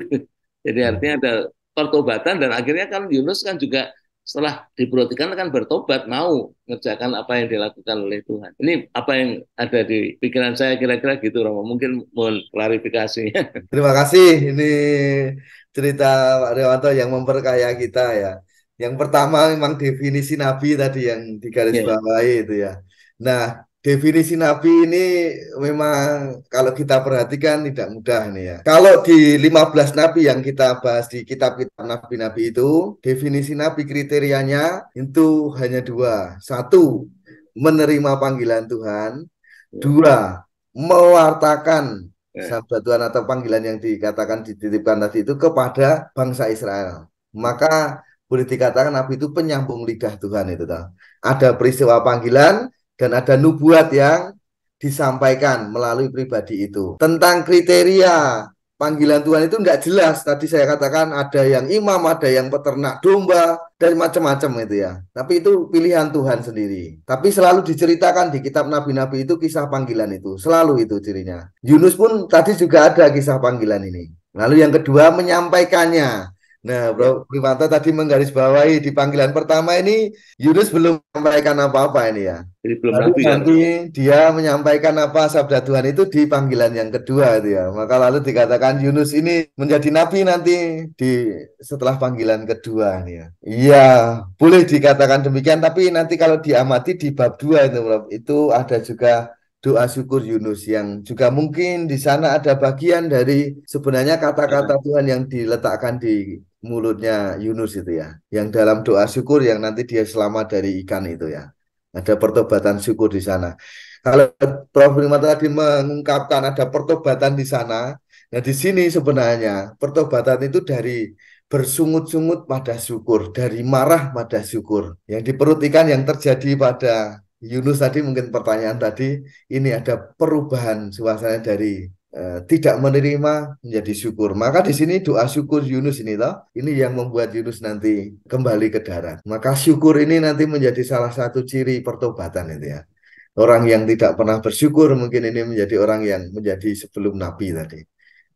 Jadi hmm. artinya ada pertobatan dan akhirnya kan Yunus kan juga setelah diperhatikan kan bertobat mau mengerjakan apa yang dilakukan oleh Tuhan. Ini apa yang ada di pikiran saya kira-kira gitu Romo. Mungkin mohon klarifikasinya. Terima kasih. Ini cerita Pak Rewanto yang memperkaya kita ya. Yang pertama memang definisi nabi tadi yang digarisbawahi iya, iya. yeah. itu ya. Nah, definisi nabi ini memang kalau kita perhatikan tidak mudah nih ya. Kalau di 15 nabi yang kita bahas di kitab-kitab nabi-nabi itu, definisi nabi kriterianya itu hanya dua. Satu, menerima panggilan Tuhan. Iya. Dua, mewartakan sabda Tuhan atau panggilan yang dikatakan dititipkan tadi itu kepada bangsa Israel. Maka boleh dikatakan nabi itu penyambung lidah Tuhan itu kan. Ada peristiwa panggilan dan ada nubuat yang disampaikan melalui pribadi itu. Tentang kriteria panggilan Tuhan itu nggak jelas. Tadi saya katakan ada yang imam, ada yang peternak domba, dan macam-macam itu ya. Tapi itu pilihan Tuhan sendiri. Tapi selalu diceritakan di kitab nabi-nabi itu kisah panggilan itu. Selalu itu cirinya. Yunus pun tadi juga ada kisah panggilan ini. Lalu yang kedua menyampaikannya. Nah, Bro Priwanto tadi menggarisbawahi di panggilan pertama ini Yunus belum menyampaikan apa-apa ini ya. Jadi belum lalu ya. nanti dia menyampaikan apa sabda Tuhan itu di panggilan yang kedua itu ya. Maka lalu dikatakan Yunus ini menjadi nabi nanti di setelah panggilan kedua ini ya. Iya, boleh dikatakan demikian tapi nanti kalau diamati di bab 2 itu Bro, itu ada juga doa syukur Yunus yang juga mungkin di sana ada bagian dari sebenarnya kata-kata iya. Tuhan yang diletakkan di mulutnya Yunus itu ya. Yang dalam doa syukur yang nanti dia selamat dari ikan itu ya. Ada pertobatan syukur di sana. Kalau Prof. Prima tadi mengungkapkan ada pertobatan di sana, nah di sini sebenarnya pertobatan itu dari bersungut-sungut pada syukur, dari marah pada syukur. Yang di perut ikan yang terjadi pada Yunus tadi mungkin pertanyaan tadi, ini ada perubahan suasana dari Eh, tidak menerima menjadi syukur. Maka di sini doa syukur Yunus ini toh, ini yang membuat Yunus nanti kembali ke darat. Maka syukur ini nanti menjadi salah satu ciri pertobatan itu ya. Orang yang tidak pernah bersyukur mungkin ini menjadi orang yang menjadi sebelum nabi tadi.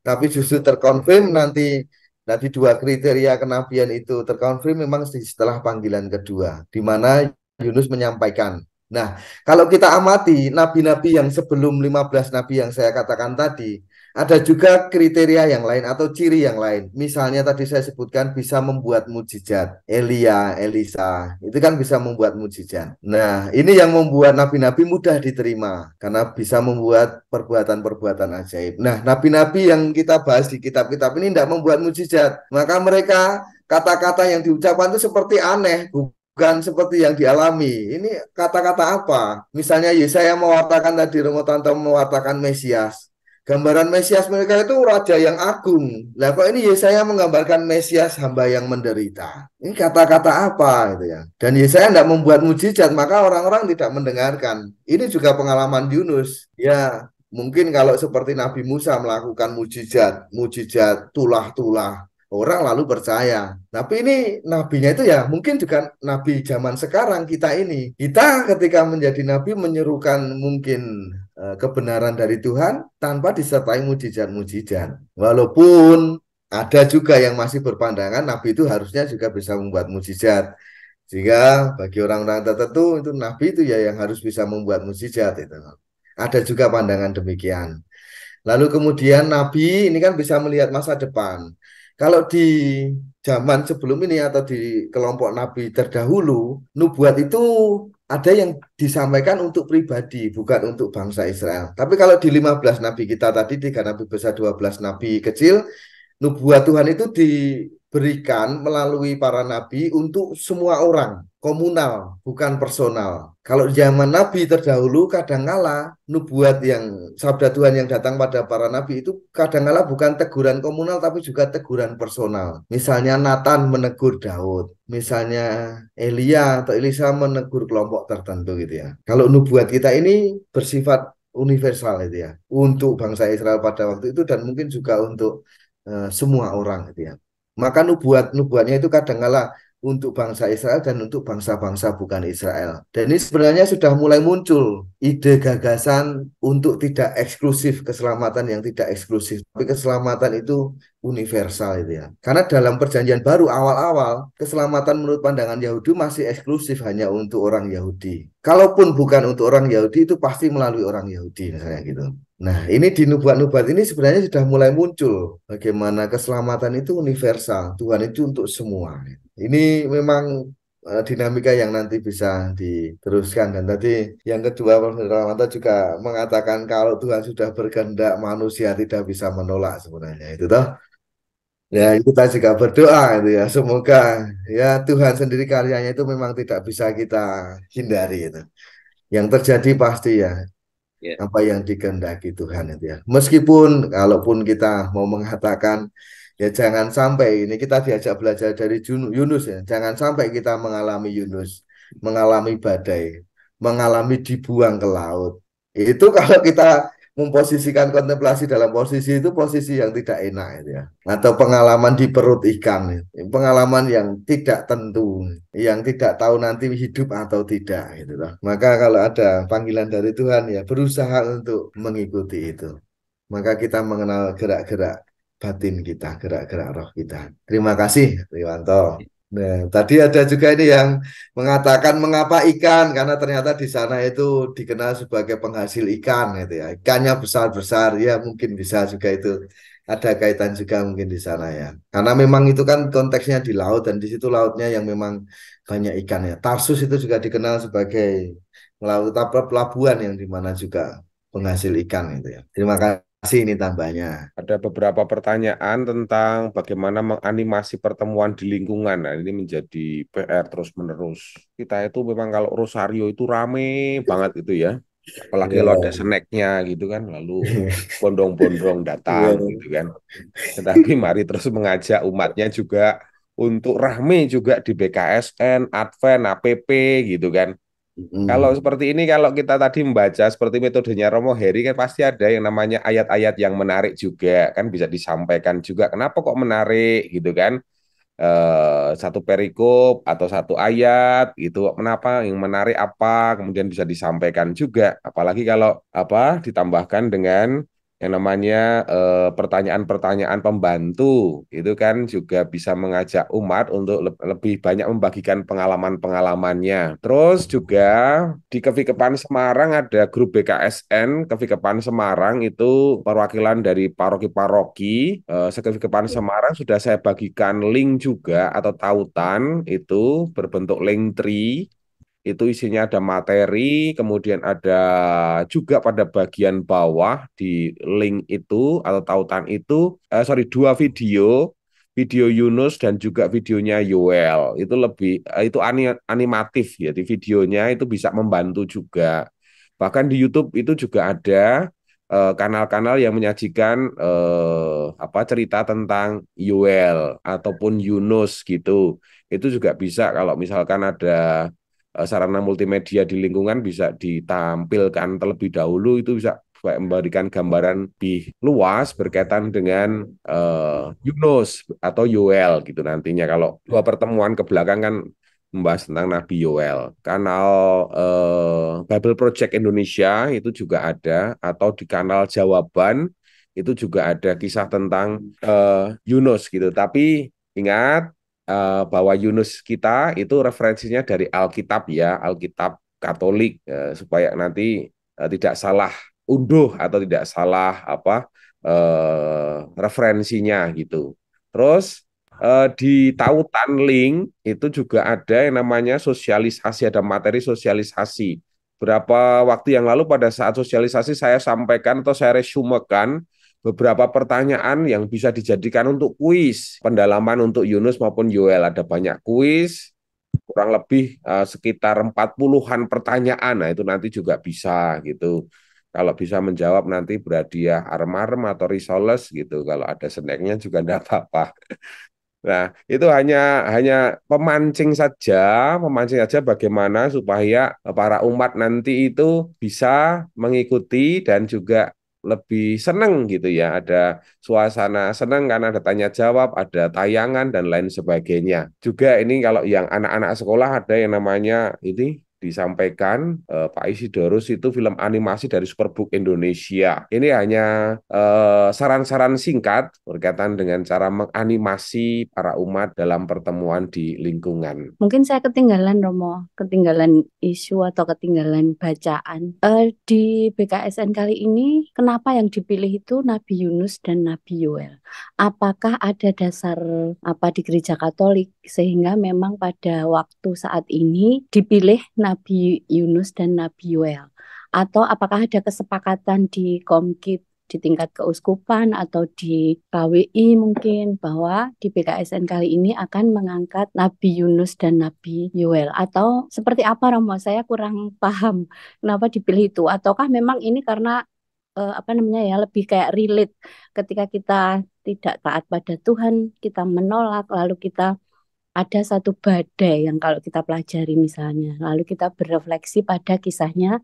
Tapi justru terkonfirm nanti nanti dua kriteria kenabian itu terkonfirm memang setelah panggilan kedua di mana Yunus menyampaikan Nah, kalau kita amati nabi-nabi yang sebelum 15 nabi yang saya katakan tadi, ada juga kriteria yang lain atau ciri yang lain. Misalnya tadi saya sebutkan bisa membuat mujizat. Elia, Elisa, itu kan bisa membuat mujizat. Nah, ini yang membuat nabi-nabi mudah diterima karena bisa membuat perbuatan-perbuatan ajaib. Nah, nabi-nabi yang kita bahas di kitab-kitab ini tidak membuat mujizat. Maka mereka kata-kata yang diucapkan itu seperti aneh, bukan seperti yang dialami. Ini kata-kata apa? Misalnya Yesaya mewartakan tadi Romo Tanto mewartakan Mesias. Gambaran Mesias mereka itu raja yang agung. Lah kok ini Yesaya menggambarkan Mesias hamba yang menderita. Ini kata-kata apa gitu ya. Dan Yesaya tidak membuat mujizat, maka orang-orang tidak mendengarkan. Ini juga pengalaman Yunus. Ya, mungkin kalau seperti Nabi Musa melakukan mujizat, mujizat tulah-tulah, orang lalu percaya. Tapi ini nabinya itu ya mungkin juga nabi zaman sekarang kita ini. Kita ketika menjadi nabi menyerukan mungkin e, kebenaran dari Tuhan tanpa disertai mujizat-mujizat. Walaupun ada juga yang masih berpandangan nabi itu harusnya juga bisa membuat mujizat. Sehingga bagi orang-orang tertentu itu nabi itu ya yang harus bisa membuat mujizat itu. Ada juga pandangan demikian. Lalu kemudian nabi ini kan bisa melihat masa depan. Kalau di zaman sebelum ini atau di kelompok nabi terdahulu, nubuat itu ada yang disampaikan untuk pribadi, bukan untuk bangsa Israel. Tapi kalau di 15 nabi kita tadi, tiga nabi besar, 12 nabi kecil, nubuat Tuhan itu di berikan melalui para nabi untuk semua orang, komunal, bukan personal. Kalau zaman nabi terdahulu kadangkala nubuat yang sabda Tuhan yang datang pada para nabi itu kadangkala bukan teguran komunal tapi juga teguran personal. Misalnya Nathan menegur Daud, misalnya Elia atau Elisa menegur kelompok tertentu gitu ya. Kalau nubuat kita ini bersifat universal itu ya untuk bangsa Israel pada waktu itu dan mungkin juga untuk uh, semua orang gitu ya. Maka nubuat nubuatnya itu kadangkala untuk bangsa Israel dan untuk bangsa-bangsa bukan Israel. Dan ini sebenarnya sudah mulai muncul ide gagasan untuk tidak eksklusif keselamatan yang tidak eksklusif, tapi keselamatan itu universal itu ya. Karena dalam perjanjian baru awal-awal keselamatan menurut pandangan Yahudi masih eksklusif hanya untuk orang Yahudi. Kalaupun bukan untuk orang Yahudi itu pasti melalui orang Yahudi misalnya gitu. Nah, ini di nubuat-nubuat ini sebenarnya sudah mulai muncul bagaimana keselamatan itu universal, Tuhan itu untuk semua. Ini memang eh, dinamika yang nanti bisa diteruskan dan tadi yang kedua Prof. juga mengatakan kalau Tuhan sudah berkehendak manusia tidak bisa menolak sebenarnya itu toh ya kita juga berdoa itu ya semoga ya Tuhan sendiri karyanya itu memang tidak bisa kita hindari itu yang terjadi pasti ya yeah. apa yang dikehendaki Tuhan itu ya. Meskipun kalaupun kita mau mengatakan ya jangan sampai ini kita diajak belajar dari Yunus ya, jangan sampai kita mengalami Yunus, mengalami badai, mengalami dibuang ke laut. Itu kalau kita memposisikan kontemplasi dalam posisi itu posisi yang tidak enak itu ya atau pengalaman di perut ikan pengalaman yang tidak tentu yang tidak tahu nanti hidup atau tidak gitu loh maka kalau ada panggilan dari Tuhan ya berusaha untuk mengikuti itu maka kita mengenal gerak-gerak batin kita, gerak-gerak roh kita. Terima kasih, Riwanto. Nah, tadi ada juga ini yang mengatakan mengapa ikan karena ternyata di sana itu dikenal sebagai penghasil ikan gitu ya. Ikannya besar-besar ya mungkin bisa juga itu ada kaitan juga mungkin di sana ya. Karena memang itu kan konteksnya di laut dan di situ lautnya yang memang banyak ikan ya. Tarsus itu juga dikenal sebagai laut pelabuhan yang dimana juga penghasil ikan gitu ya. Terima kasih. Kasih ini tambahnya. Ada beberapa pertanyaan tentang bagaimana menganimasi pertemuan di lingkungan. Nah, ini menjadi PR terus-menerus. Kita itu memang kalau Rosario itu rame banget itu ya. Apalagi kalau ada iya. snacknya gitu kan, lalu bondong-bondong datang iya. gitu kan. Tetapi mari terus mengajak umatnya juga untuk rahmi juga di BKSN, Advent, APP gitu kan. Hmm. Kalau seperti ini, kalau kita tadi membaca seperti metodenya Romo Heri kan pasti ada yang namanya ayat-ayat yang menarik juga kan bisa disampaikan juga. Kenapa kok menarik gitu kan? Eh, satu perikop atau satu ayat itu, Kenapa yang menarik apa? Kemudian bisa disampaikan juga. Apalagi kalau apa ditambahkan dengan yang namanya eh, pertanyaan-pertanyaan eh, pembantu itu kan juga bisa mengajak umat untuk le lebih banyak membagikan pengalaman-pengalamannya. Terus juga di Kevikepan Semarang ada grup BKSN Kevikepan Semarang itu perwakilan dari paroki-paroki eh, sekevikepan iya. Semarang sudah saya bagikan link juga atau tautan itu berbentuk link tree itu isinya ada materi, kemudian ada juga pada bagian bawah di link itu atau tautan itu, eh, sorry dua video, video Yunus dan juga videonya Yoel itu lebih eh, itu animatif ya di videonya itu bisa membantu juga bahkan di YouTube itu juga ada eh, kanal-kanal yang menyajikan eh, apa cerita tentang Yuel ataupun Yunus gitu itu juga bisa kalau misalkan ada Eh, sarana multimedia di lingkungan bisa ditampilkan terlebih dahulu itu bisa memberikan gambaran lebih luas berkaitan dengan uh, Yunus atau Yuel gitu nantinya kalau dua pertemuan ke belakang kan membahas tentang Nabi Yoel. Kanal uh, Bible Project Indonesia itu juga ada, atau di kanal Jawaban itu juga ada kisah tentang uh, Yunus gitu. Tapi ingat uh, bahwa Yunus kita itu referensinya dari Alkitab ya, Alkitab Katolik uh, supaya nanti uh, tidak salah unduh atau tidak salah apa uh, referensinya gitu. Terus uh, di tautan link itu juga ada yang namanya sosialisasi, ada materi sosialisasi. Berapa waktu yang lalu pada saat sosialisasi saya sampaikan atau saya resumekan beberapa pertanyaan yang bisa dijadikan untuk kuis pendalaman untuk Yunus maupun Yoel. Ada banyak kuis, kurang lebih uh, sekitar 40-an pertanyaan. Nah, itu nanti juga bisa gitu. Kalau bisa menjawab nanti berhadiah armarm atau risoles gitu. Kalau ada snacknya juga tidak apa-apa. Nah, itu hanya hanya pemancing saja, pemancing saja bagaimana supaya para umat nanti itu bisa mengikuti dan juga lebih seneng gitu ya. Ada suasana seneng karena ada tanya jawab, ada tayangan dan lain sebagainya. Juga ini kalau yang anak-anak sekolah ada yang namanya ini disampaikan uh, Pak Isidorus itu film animasi dari Superbook Indonesia. Ini hanya eh, saran-saran uh, singkat berkaitan dengan cara menganimasi para umat dalam pertemuan di lingkungan. Mungkin saya ketinggalan Romo, ketinggalan isu atau ketinggalan bacaan. Uh, di BKSN kali ini kenapa yang dipilih itu Nabi Yunus dan Nabi Yoel? Apakah ada dasar apa di gereja Katolik sehingga memang pada waktu saat ini dipilih Nabi Yunus dan Nabi Yuel atau apakah ada kesepakatan di Komkit di tingkat keuskupan atau di KWI mungkin bahwa di PKSN kali ini akan mengangkat Nabi Yunus dan Nabi Yuel atau seperti apa Romo saya kurang paham kenapa dipilih itu ataukah memang ini karena eh, apa namanya ya lebih kayak relate ketika kita tidak taat pada Tuhan kita menolak lalu kita ada satu badai yang kalau kita pelajari misalnya, lalu kita berefleksi pada kisahnya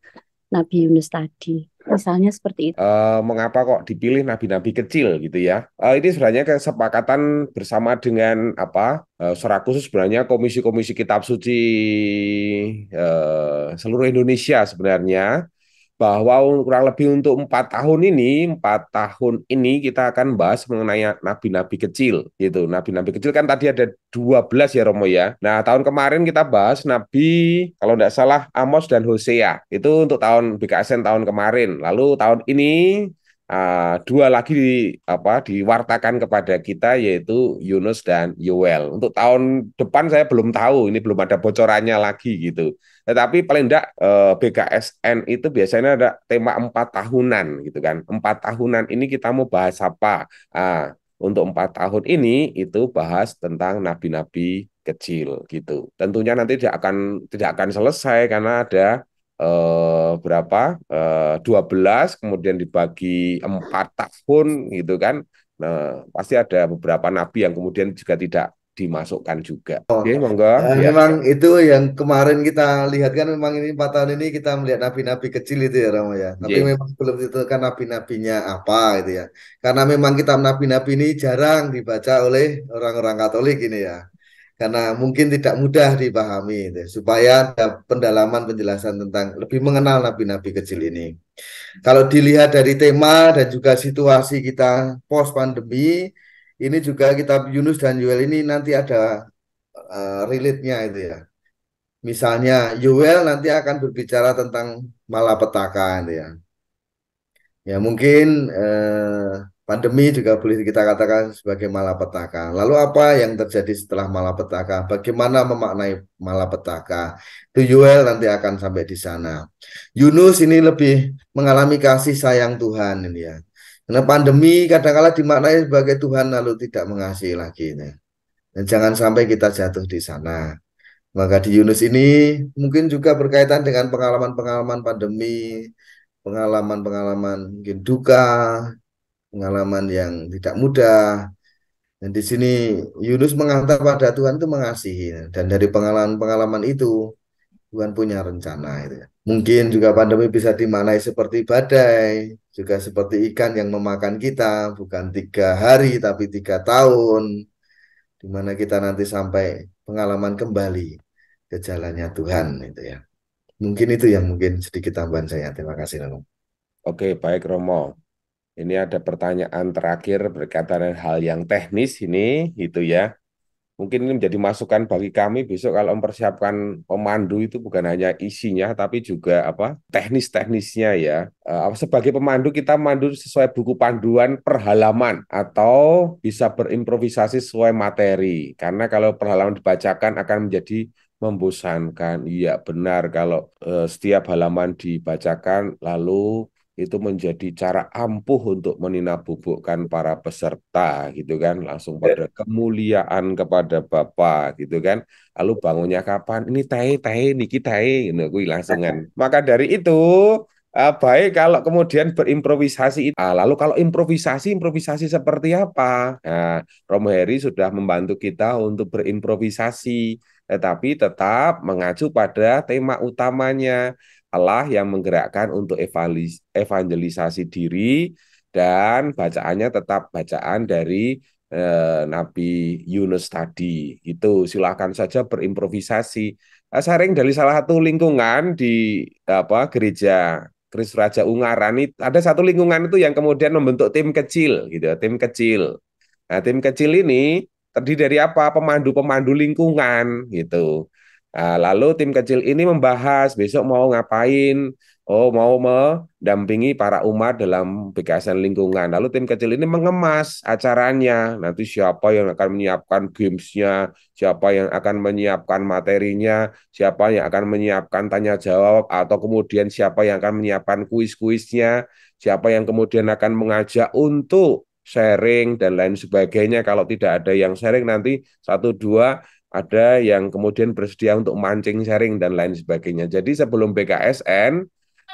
Nabi Yunus tadi. Misalnya seperti itu. Uh, mengapa kok dipilih nabi-nabi kecil gitu ya? Uh, ini sebenarnya kesepakatan bersama dengan apa? Uh, secara khusus sebenarnya komisi-komisi kitab suci uh, seluruh Indonesia sebenarnya bahwa kurang lebih untuk empat tahun ini, empat tahun ini kita akan bahas mengenai nabi-nabi kecil, gitu. Nabi-nabi kecil kan tadi ada 12 ya Romo ya. Nah tahun kemarin kita bahas nabi kalau tidak salah Amos dan Hosea itu untuk tahun BKSN tahun kemarin. Lalu tahun ini Ah, dua lagi di, apa diwartakan kepada kita yaitu Yunus dan Yuel. Untuk tahun depan saya belum tahu, ini belum ada bocorannya lagi gitu. Tetapi paling tidak uh, eh, BKSN itu biasanya ada tema empat tahunan gitu kan. Empat tahunan ini kita mau bahas apa? Uh, untuk empat tahun ini itu bahas tentang nabi-nabi kecil gitu. Tentunya nanti tidak akan tidak akan selesai karena ada eh, berapa? Eh, belas kemudian dibagi empat tahun gitu kan. Nah, pasti ada beberapa nabi yang kemudian juga tidak dimasukkan juga. Oh, Oke, okay, monggo. ya, ya. Memang itu yang kemarin kita lihat kan memang ini empat tahun ini kita melihat nabi-nabi kecil itu ya Ramo ya. Tapi yeah. memang belum ditentukan nabi-nabinya apa gitu ya. Karena memang kita nabi-nabi ini jarang dibaca oleh orang-orang Katolik ini ya karena mungkin tidak mudah dipahami itu, supaya ada pendalaman penjelasan tentang lebih mengenal nabi-nabi kecil ini. Kalau dilihat dari tema dan juga situasi kita post pandemi, ini juga kita Yunus dan Yuel ini nanti ada uh, relate-nya itu ya. Misalnya Yuel nanti akan berbicara tentang malapetaka itu ya. Ya mungkin eh, Pandemi juga boleh kita katakan sebagai malapetaka. Lalu apa yang terjadi setelah malapetaka? Bagaimana memaknai malapetaka? Tuyuel nanti akan sampai di sana. Yunus ini lebih mengalami kasih sayang Tuhan ini ya. Karena pandemi kadang-kala dimaknai sebagai Tuhan lalu tidak mengasihi lagi ini. Dan jangan sampai kita jatuh di sana. Maka di Yunus ini mungkin juga berkaitan dengan pengalaman-pengalaman pandemi, pengalaman-pengalaman mungkin duka, pengalaman yang tidak mudah. Dan di sini Yunus mengata pada Tuhan itu mengasihi dan dari pengalaman-pengalaman itu Tuhan punya rencana itu. Mungkin juga pandemi bisa dimanai seperti badai, juga seperti ikan yang memakan kita, bukan tiga hari tapi tiga tahun, di mana kita nanti sampai pengalaman kembali ke jalannya Tuhan itu ya. Mungkin itu yang mungkin sedikit tambahan saya. Terima kasih Romo. Oke, baik Romo. Ini ada pertanyaan terakhir berkaitan dengan hal yang teknis ini, itu ya. Mungkin ini menjadi masukan bagi kami besok kalau mempersiapkan pemandu itu bukan hanya isinya, tapi juga apa teknis-teknisnya ya. Eh, sebagai pemandu kita mandu sesuai buku panduan perhalaman atau bisa berimprovisasi sesuai materi. Karena kalau perhalaman dibacakan akan menjadi membosankan. Iya benar kalau eh, setiap halaman dibacakan lalu itu menjadi cara ampuh untuk meninabubukkan para peserta gitu kan langsung ya. pada kemuliaan kepada bapak gitu kan lalu bangunnya kapan ini tai tahe niki ini gitu langsung kan maka dari itu Uh, baik kalau kemudian berimprovisasi uh, lalu kalau improvisasi improvisasi seperti apa nah, Romo Heri sudah membantu kita untuk berimprovisasi tetapi tetap mengacu pada tema utamanya Allah yang menggerakkan untuk evangelisasi diri dan bacaannya tetap bacaan dari eh, Nabi Yunus tadi. Itu silahkan saja berimprovisasi. Eh, sering dari salah satu lingkungan di apa gereja Kris Raja Ungaran itu ada satu lingkungan itu yang kemudian membentuk tim kecil gitu, tim kecil. Nah, tim kecil ini terdiri dari apa? Pemandu-pemandu lingkungan gitu. Ah, lalu tim kecil ini membahas besok mau ngapain, oh mau mendampingi para umat dalam bekasan lingkungan. Lalu tim kecil ini mengemas acaranya, nanti siapa yang akan menyiapkan gamesnya, siapa yang akan menyiapkan materinya, siapa yang akan menyiapkan tanya jawab, atau kemudian siapa yang akan menyiapkan kuis-kuisnya, siapa yang kemudian akan mengajak untuk sharing dan lain sebagainya. Kalau tidak ada yang sharing nanti satu dua ada yang kemudian bersedia untuk mancing sharing dan lain sebagainya. Jadi sebelum BKSN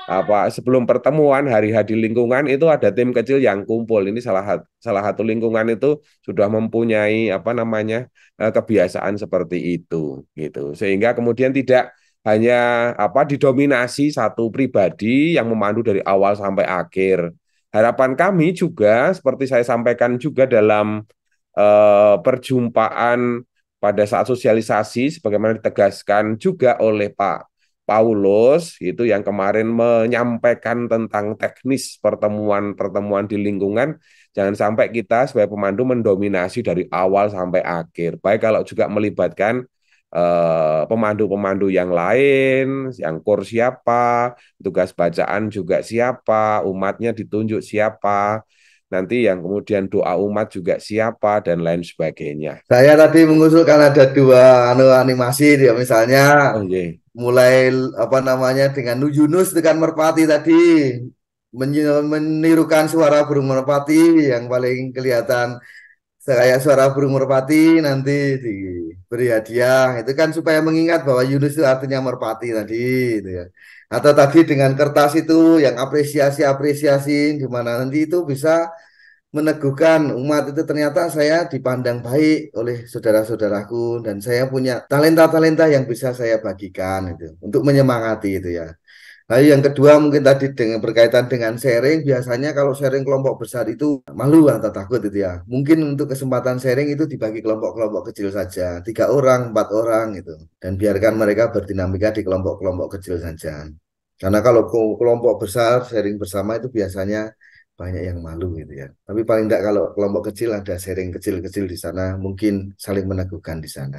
apa sebelum pertemuan hari-hari lingkungan itu ada tim kecil yang kumpul ini salah salah satu lingkungan itu sudah mempunyai apa namanya eh, kebiasaan seperti itu gitu sehingga kemudian tidak hanya apa didominasi satu pribadi yang memandu dari awal sampai akhir harapan kami juga seperti saya sampaikan juga dalam eh, perjumpaan pada saat sosialisasi sebagaimana ditegaskan juga oleh Pak Paulus itu yang kemarin menyampaikan tentang teknis pertemuan-pertemuan di lingkungan jangan sampai kita sebagai pemandu mendominasi dari awal sampai akhir baik kalau juga melibatkan eh, pemandu-pemandu yang lain, yang kur siapa, tugas bacaan juga siapa, umatnya ditunjuk siapa, nanti yang kemudian doa umat juga siapa dan lain sebagainya. Saya tadi mengusulkan ada dua anu animasi ya misalnya okay. Oh, iya. mulai apa namanya dengan Yunus dengan merpati tadi menirukan suara burung merpati yang paling kelihatan kayak suara burung merpati nanti diberi hadiah itu kan supaya mengingat bahwa Yunus itu artinya merpati tadi itu ya. Atau tadi dengan kertas itu yang apresiasi-apresiasi gimana nanti itu bisa meneguhkan umat itu ternyata saya dipandang baik oleh saudara-saudaraku dan saya punya talenta-talenta yang bisa saya bagikan itu untuk menyemangati itu ya. Lalu nah, yang kedua mungkin tadi dengan berkaitan dengan sharing, biasanya kalau sharing kelompok besar itu malu atau ah, takut itu ya. Mungkin untuk kesempatan sharing itu dibagi kelompok-kelompok kecil saja, tiga orang, empat orang gitu, dan biarkan mereka berdinamika di kelompok-kelompok kecil saja. Karena kalau kelompok besar sharing bersama itu biasanya banyak yang malu gitu ya. Tapi paling tidak kalau kelompok kecil ada sharing kecil-kecil di sana, mungkin saling meneguhkan di sana.